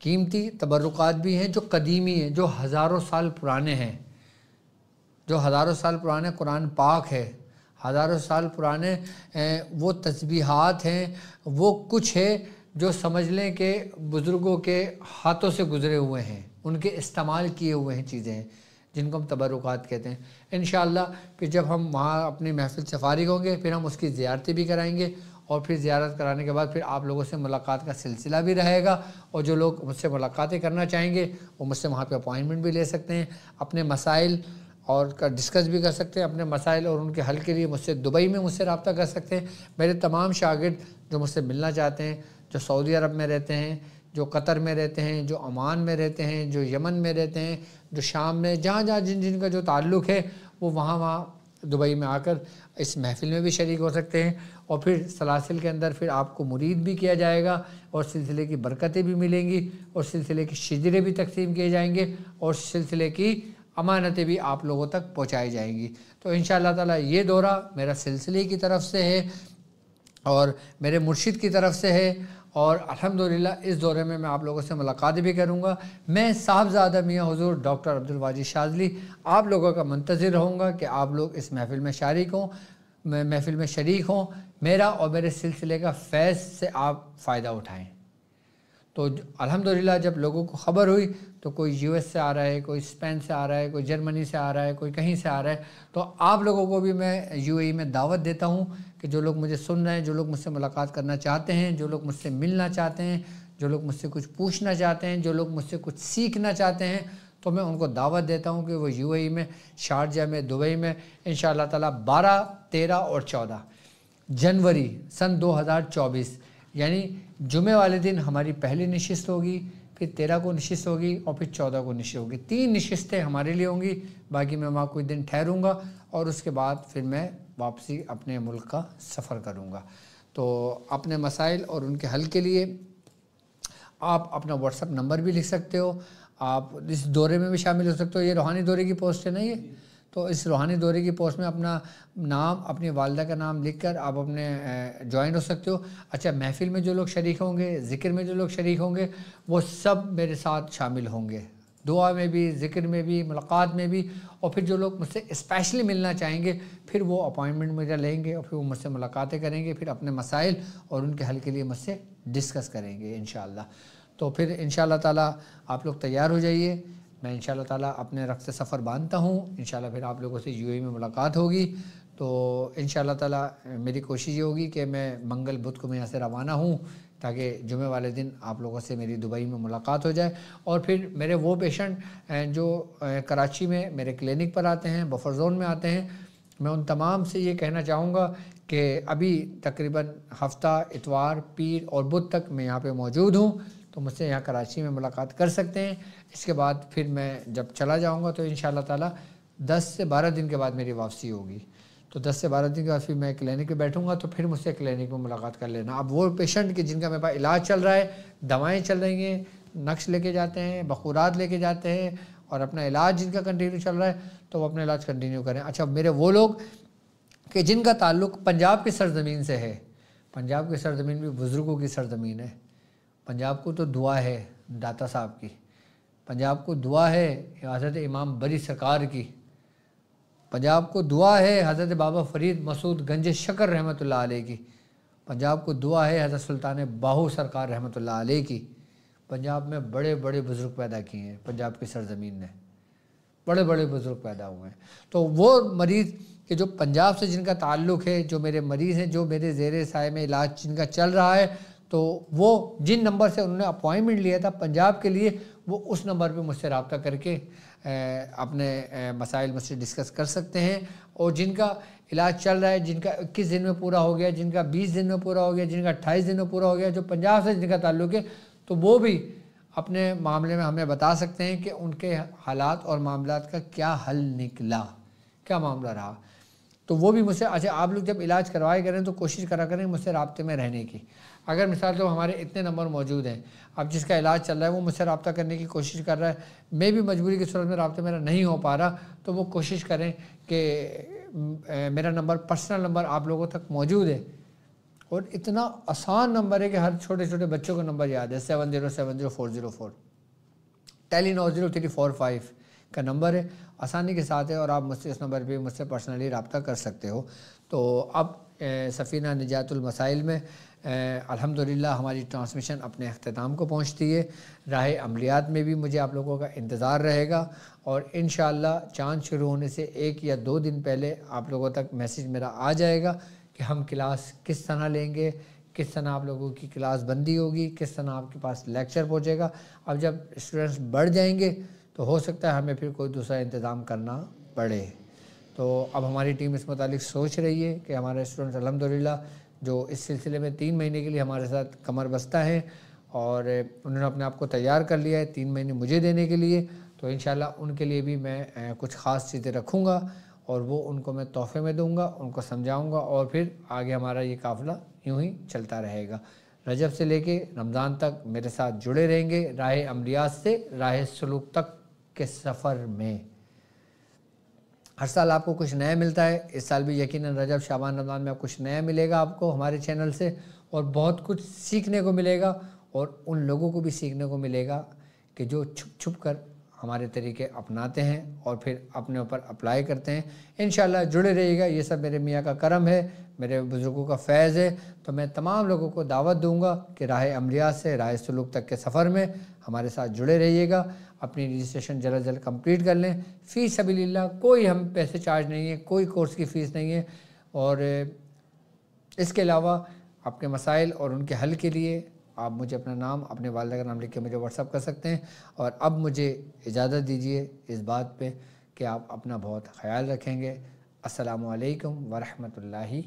कीमती तबरक़ात भी हैं जो कदीमी हैं जो हज़ारों साल पुराने हैं जो हज़ारों साल पुराने कुरान पाक है हज़ारों साल पुराने वो तस्बीहात हैं वो कुछ है जो समझ लें कि बुज़ुर्गों के हाथों से गुज़रे हुए हैं उनके इस्तेमाल किए हुए हैं चीज़ें जिनको हम तबरुकात कहते हैं इन कि जब हम वहाँ अपनी महफिल से फारिग होंगे फिर हम उसकी ज्यारती भी कराएंगे और फिर ज़्यारत कराने के बाद फिर आप लोगों से मुलाकात का सिलसिला भी रहेगा और जो लोग मुझसे मुलाकातें करना चाहेंगे वो मुझसे वहाँ पे अपॉइंटमेंट भी ले सकते हैं अपने मसाइल और का डिस्कस भी कर सकते हैं अपने मसाइल और उनके हल के लिए मुझसे दुबई में मुझसे रबता कर सकते हैं मेरे तमाम शागिद जो मुझसे मिलना चाहते हैं जो सऊदी अरब में रहते हैं जो कतर में रहते हैं जो अमान में रहते हैं जो यमन में रहते हैं जो शाम में जहाँ जहाँ जिन जिन का जो ताल्लुक़ है वो वहाँ वहाँ दुबई में आकर इस महफ़िल में भी शरीक हो सकते हैं और फिर सलासिल के अंदर फिर आपको मुरीद भी किया जाएगा और सिलसिले की बरकतें भी मिलेंगी और सिलसिले के शजरे भी तकसीम किए जाएंगे और सिलसिले की अमानतें भी आप लोगों तक पहुँचाई जाएंगी तो इन ताला ये दौरा मेरा सिलसिले की तरफ से है और मेरे मुर्शिद की तरफ से है और अल्हम्दुलिल्लाह इस दौरे में मैं आप लोगों से मुलाकात भी करूँगा मैं साहबजादा मियाँ हजूर डॉक्टर अब्दुल वाजी शाजली आप लोगों का मंतज़र रहूँगा कि आप लोग इस महफ़िल में शारिक हों महफ़िल में शरीक हों मेरा और मेरे सिलसिले का फैज़ से आप फ़ायदा उठाएँ तो अल्हम्दुलिल्लाह जब लोगों को ख़बर हुई तो कोई यूएस से आ रहा है कोई स्पेन से आ रहा है कोई जर्मनी से आ रहा है कोई कहीं से आ रहा है तो आप लोगों को भी मैं यूएई में दावत देता हूँ कि जो लोग मुझे सुन रहे हैं जो लोग मुझसे मुलाकात करना चाहते हैं जो लोग मुझसे मिलना चाहते हैं जो लोग मुझसे कुछ पूछना चाहते हैं जो लोग मुझसे कुछ सीखना चाहते हैं तो मैं उनको दावत देता हूँ कि वो यूएई में शारजा में दुबई में इन ताला 12, तेरह और चौदह जनवरी सन 2024 यानी जुमे वाले दिन हमारी पहली नशस्त होगी फिर तेरह को नशस्त होगी और फिर चौदह को नशे होगी तीन नशस्तें हमारे लिए होंगी बाकी मैं वहाँ कुछ दिन ठहरूँगा और उसके बाद फिर मैं वापसी अपने मुल्क का सफ़र करूँगा तो अपने मसाइल और उनके हल के लिए आप अपना व्हाट्सअप नंबर भी लिख सकते हो आप इस दौरे में भी शामिल हो सकते हो ये रूहानी दौरे की पोस्ट है ना ये तो इस रूहानी दौरे की पोस्ट में अपना नाम अपनी वालदा का नाम लिख कर आप अपने ज्वाइन हो सकते हो अच्छा महफिल में जो लोग शरीक होंगे ज़िक्र में जो लोग शरीक होंगे वो सब मेरे साथ शामिल होंगे दुआ में भी ज़िक्र में भी मुलाकात में भी और फिर जो लोग मुझसे स्पेशली मिलना चाहेंगे फिर वो अपॉइंटमेंट मेरा लेंगे और फिर वो मुझसे मुलाकातें करेंगे फिर अपने मसाइल और उनके हल के लिए मुझसे डिस्कस करेंगे इन तो फिर इन ताला आप लोग तैयार हो जाइए मैं इन ताला अपने रक्त सफ़र बांधता हूँ इन फिर आप लोगों से यूएई में मुलाकात होगी तो इन ताला मेरी कोशिश ये होगी कि मैं मंगल बुध को मैं यहाँ से रवाना हूँ ताकि जुमे वाले दिन आप लोगों से मेरी दुबई में मुलाकात हो जाए और फिर मेरे वो पेशेंट जो कराची में मेरे क्लिनिक पर आते हैं बफर जोन में आते हैं मैं उन तमाम से ये कहना चाहूँगा कि अभी तकरीबन हफ्ता इतवार पीर और बुध तक मैं यहाँ पर मौजूद हूँ तो मुझसे यहाँ कराची में मुलाकात कर सकते हैं इसके बाद फिर मैं जब चला जाऊँगा तो इन ताला दस से बारह दिन के बाद मेरी वापसी होगी तो 10 से 12 दिन के बाद फिर मैं क्लिनिक पे बैठूंगा तो फिर मुझसे क्लिनिक में मुलाकात कर लेना अब वो पेशेंट के जिनका मेरे पास इलाज चल रहा है दवाएँ चल रही हैं नक्श लेके जाते हैं बखूरात लेके जाते हैं और अपना इलाज जिनका कंटिन्यू चल रहा है तो वो अपना इलाज कंटिन्यू करें अच्छा मेरे वो लोग कि जिनका ताल्लुक पंजाब की सरजमीन से है पंजाब की सरजमीन भी बुज़ुर्गों की सरजमीन है पंजाब को तो दुआ है दाता साहब की पंजाब को दुआ है हज़रत इमाम बरी सरकार की पंजाब को दुआ है हज़रत बाबा फरीद मसूद गंज शकर रहमत आलह की पंजाब को दुआ है हज़रत सुल्तान बाहू सरकार रहमत आ की पंजाब में बड़े बड़े बुज़ुर्ग पैदा किए हैं पंजाब की सरजमीन ने बड़े बड़े बुज़ुर्ग पैदा हुए हैं तो वो मरीज़ के जो पंजाब से जिनका ताल्लुक़ है जो मेरे मरीज़ हैं जो मेरे जेर साय में इलाज जिनका चल रहा है तो वो जिन नंबर से उन्होंने अपॉइंटमेंट लिया था पंजाब के लिए वो उस नंबर पे मुझसे रबता करके अपने मसाइल मुझसे डिस्कस कर सकते हैं और जिनका इलाज चल रहा है जिनका इक्कीस दिन में पूरा हो गया जिनका बीस दिन में पूरा हो गया जिनका अट्ठाईस दिन में पूरा हो गया जो पंजाब से जिनका ताल्लुक है तो वो भी अपने मामले में हमें बता सकते हैं कि उनके हालात और मामला का क्या हल निकला क्या मामला रहा तो वो भी मुझसे अच्छा आप लोग जब इलाज करवाए करें तो कोशिश करा करें मुझसे रबते में रहने की अगर मिसाल तो हमारे इतने नंबर मौजूद हैं अब जिसका इलाज चल रहा है वो मुझसे रबता करने की कोशिश कर रहा है मैं भी मजबूरी की सूरत में रबते मेरा नहीं हो पा रहा तो वो कोशिश करें कि मेरा नंबर पर्सनल नंबर आप लोगों तक मौजूद है और इतना आसान नंबर है कि हर छोटे छोटे बच्चों का नंबर याद है seven zero seven zero four zero four टेली नौ ज़ीरो थ्री फोर फाइव का नंबर है आसानी के साथ है और आप मुझसे इस नंबर पर मुझसे पर्सनली रबता कर सकते हो तो अब सफ़ीना निजातलमसाइल में अल्हम्दुलिल्लाह हमारी ट्रांसमिशन अपने अख्ताम को पहुँचती है राह अमलियात में भी मुझे आप लोगों का इंतज़ार रहेगा और इन चांद शुरू होने से एक या दो दिन पहले आप लोगों तक मैसेज मेरा आ जाएगा कि हम क्लास किस तरह लेंगे किस तरह आप लोगों की क्लास बंदी होगी किस तरह आपके पास लेक्चर पहुँचेगा अब जब स्टूडेंट्स बढ़ जाएंगे तो हो सकता है हमें फिर कोई दूसरा इंतज़ाम करना पड़े तो अब हमारी टीम इस मतलब सोच रही है कि हमारे स्टूडेंट्स अलहमदिल्ला जो इस सिलसिले में तीन महीने के लिए हमारे साथ कमर बस्ता है और उन्होंने अपने आप को तैयार कर लिया है तीन महीने मुझे देने के लिए तो इन उनके लिए भी मैं कुछ ख़ास चीज़ें रखूँगा और वो उनको मैं तोहफे में दूंगा उनको समझाऊंगा और फिर आगे हमारा ये काफ़िला यूं ही चलता रहेगा रजब से लेके रमज़ान तक मेरे साथ जुड़े रहेंगे राह अमरियात से राह सलूक तक के सफ़र में हर साल आपको कुछ नया मिलता है इस साल भी यकीन रजब शाबान रमज़ान में कुछ नया मिलेगा आपको हमारे चैनल से और बहुत कुछ सीखने को मिलेगा और उन लोगों को भी सीखने को मिलेगा कि जो छुप छुप कर हमारे तरीके अपनाते हैं और फिर अपने ऊपर अप्लाई करते हैं इन जुड़े रहिएगा ये सब मेरे मियाँ का करम है मेरे बुज़ुर्गों का फैज़ है तो मैं तमाम लोगों को दावत दूंगा कि राह अमलिया से राह सलूक तक के सफ़र में हमारे साथ जुड़े रहिएगा अपनी रजिस्ट्रेशन जल्द जल्द कम्प्लीट कर लें फ़ीस अभी कोई हम पैसे चार्ज नहीं है कोई कोर्स की फ़ीस नहीं है और इसके अलावा आपके मसाइल और उनके हल के लिए आप मुझे अपना नाम अपने वालदा का नाम लिख के मुझे व्हाट्सअप कर सकते हैं और अब मुझे इजाज़त दीजिए इस बात पे कि आप अपना बहुत ख्याल रखेंगे असलकम वरहि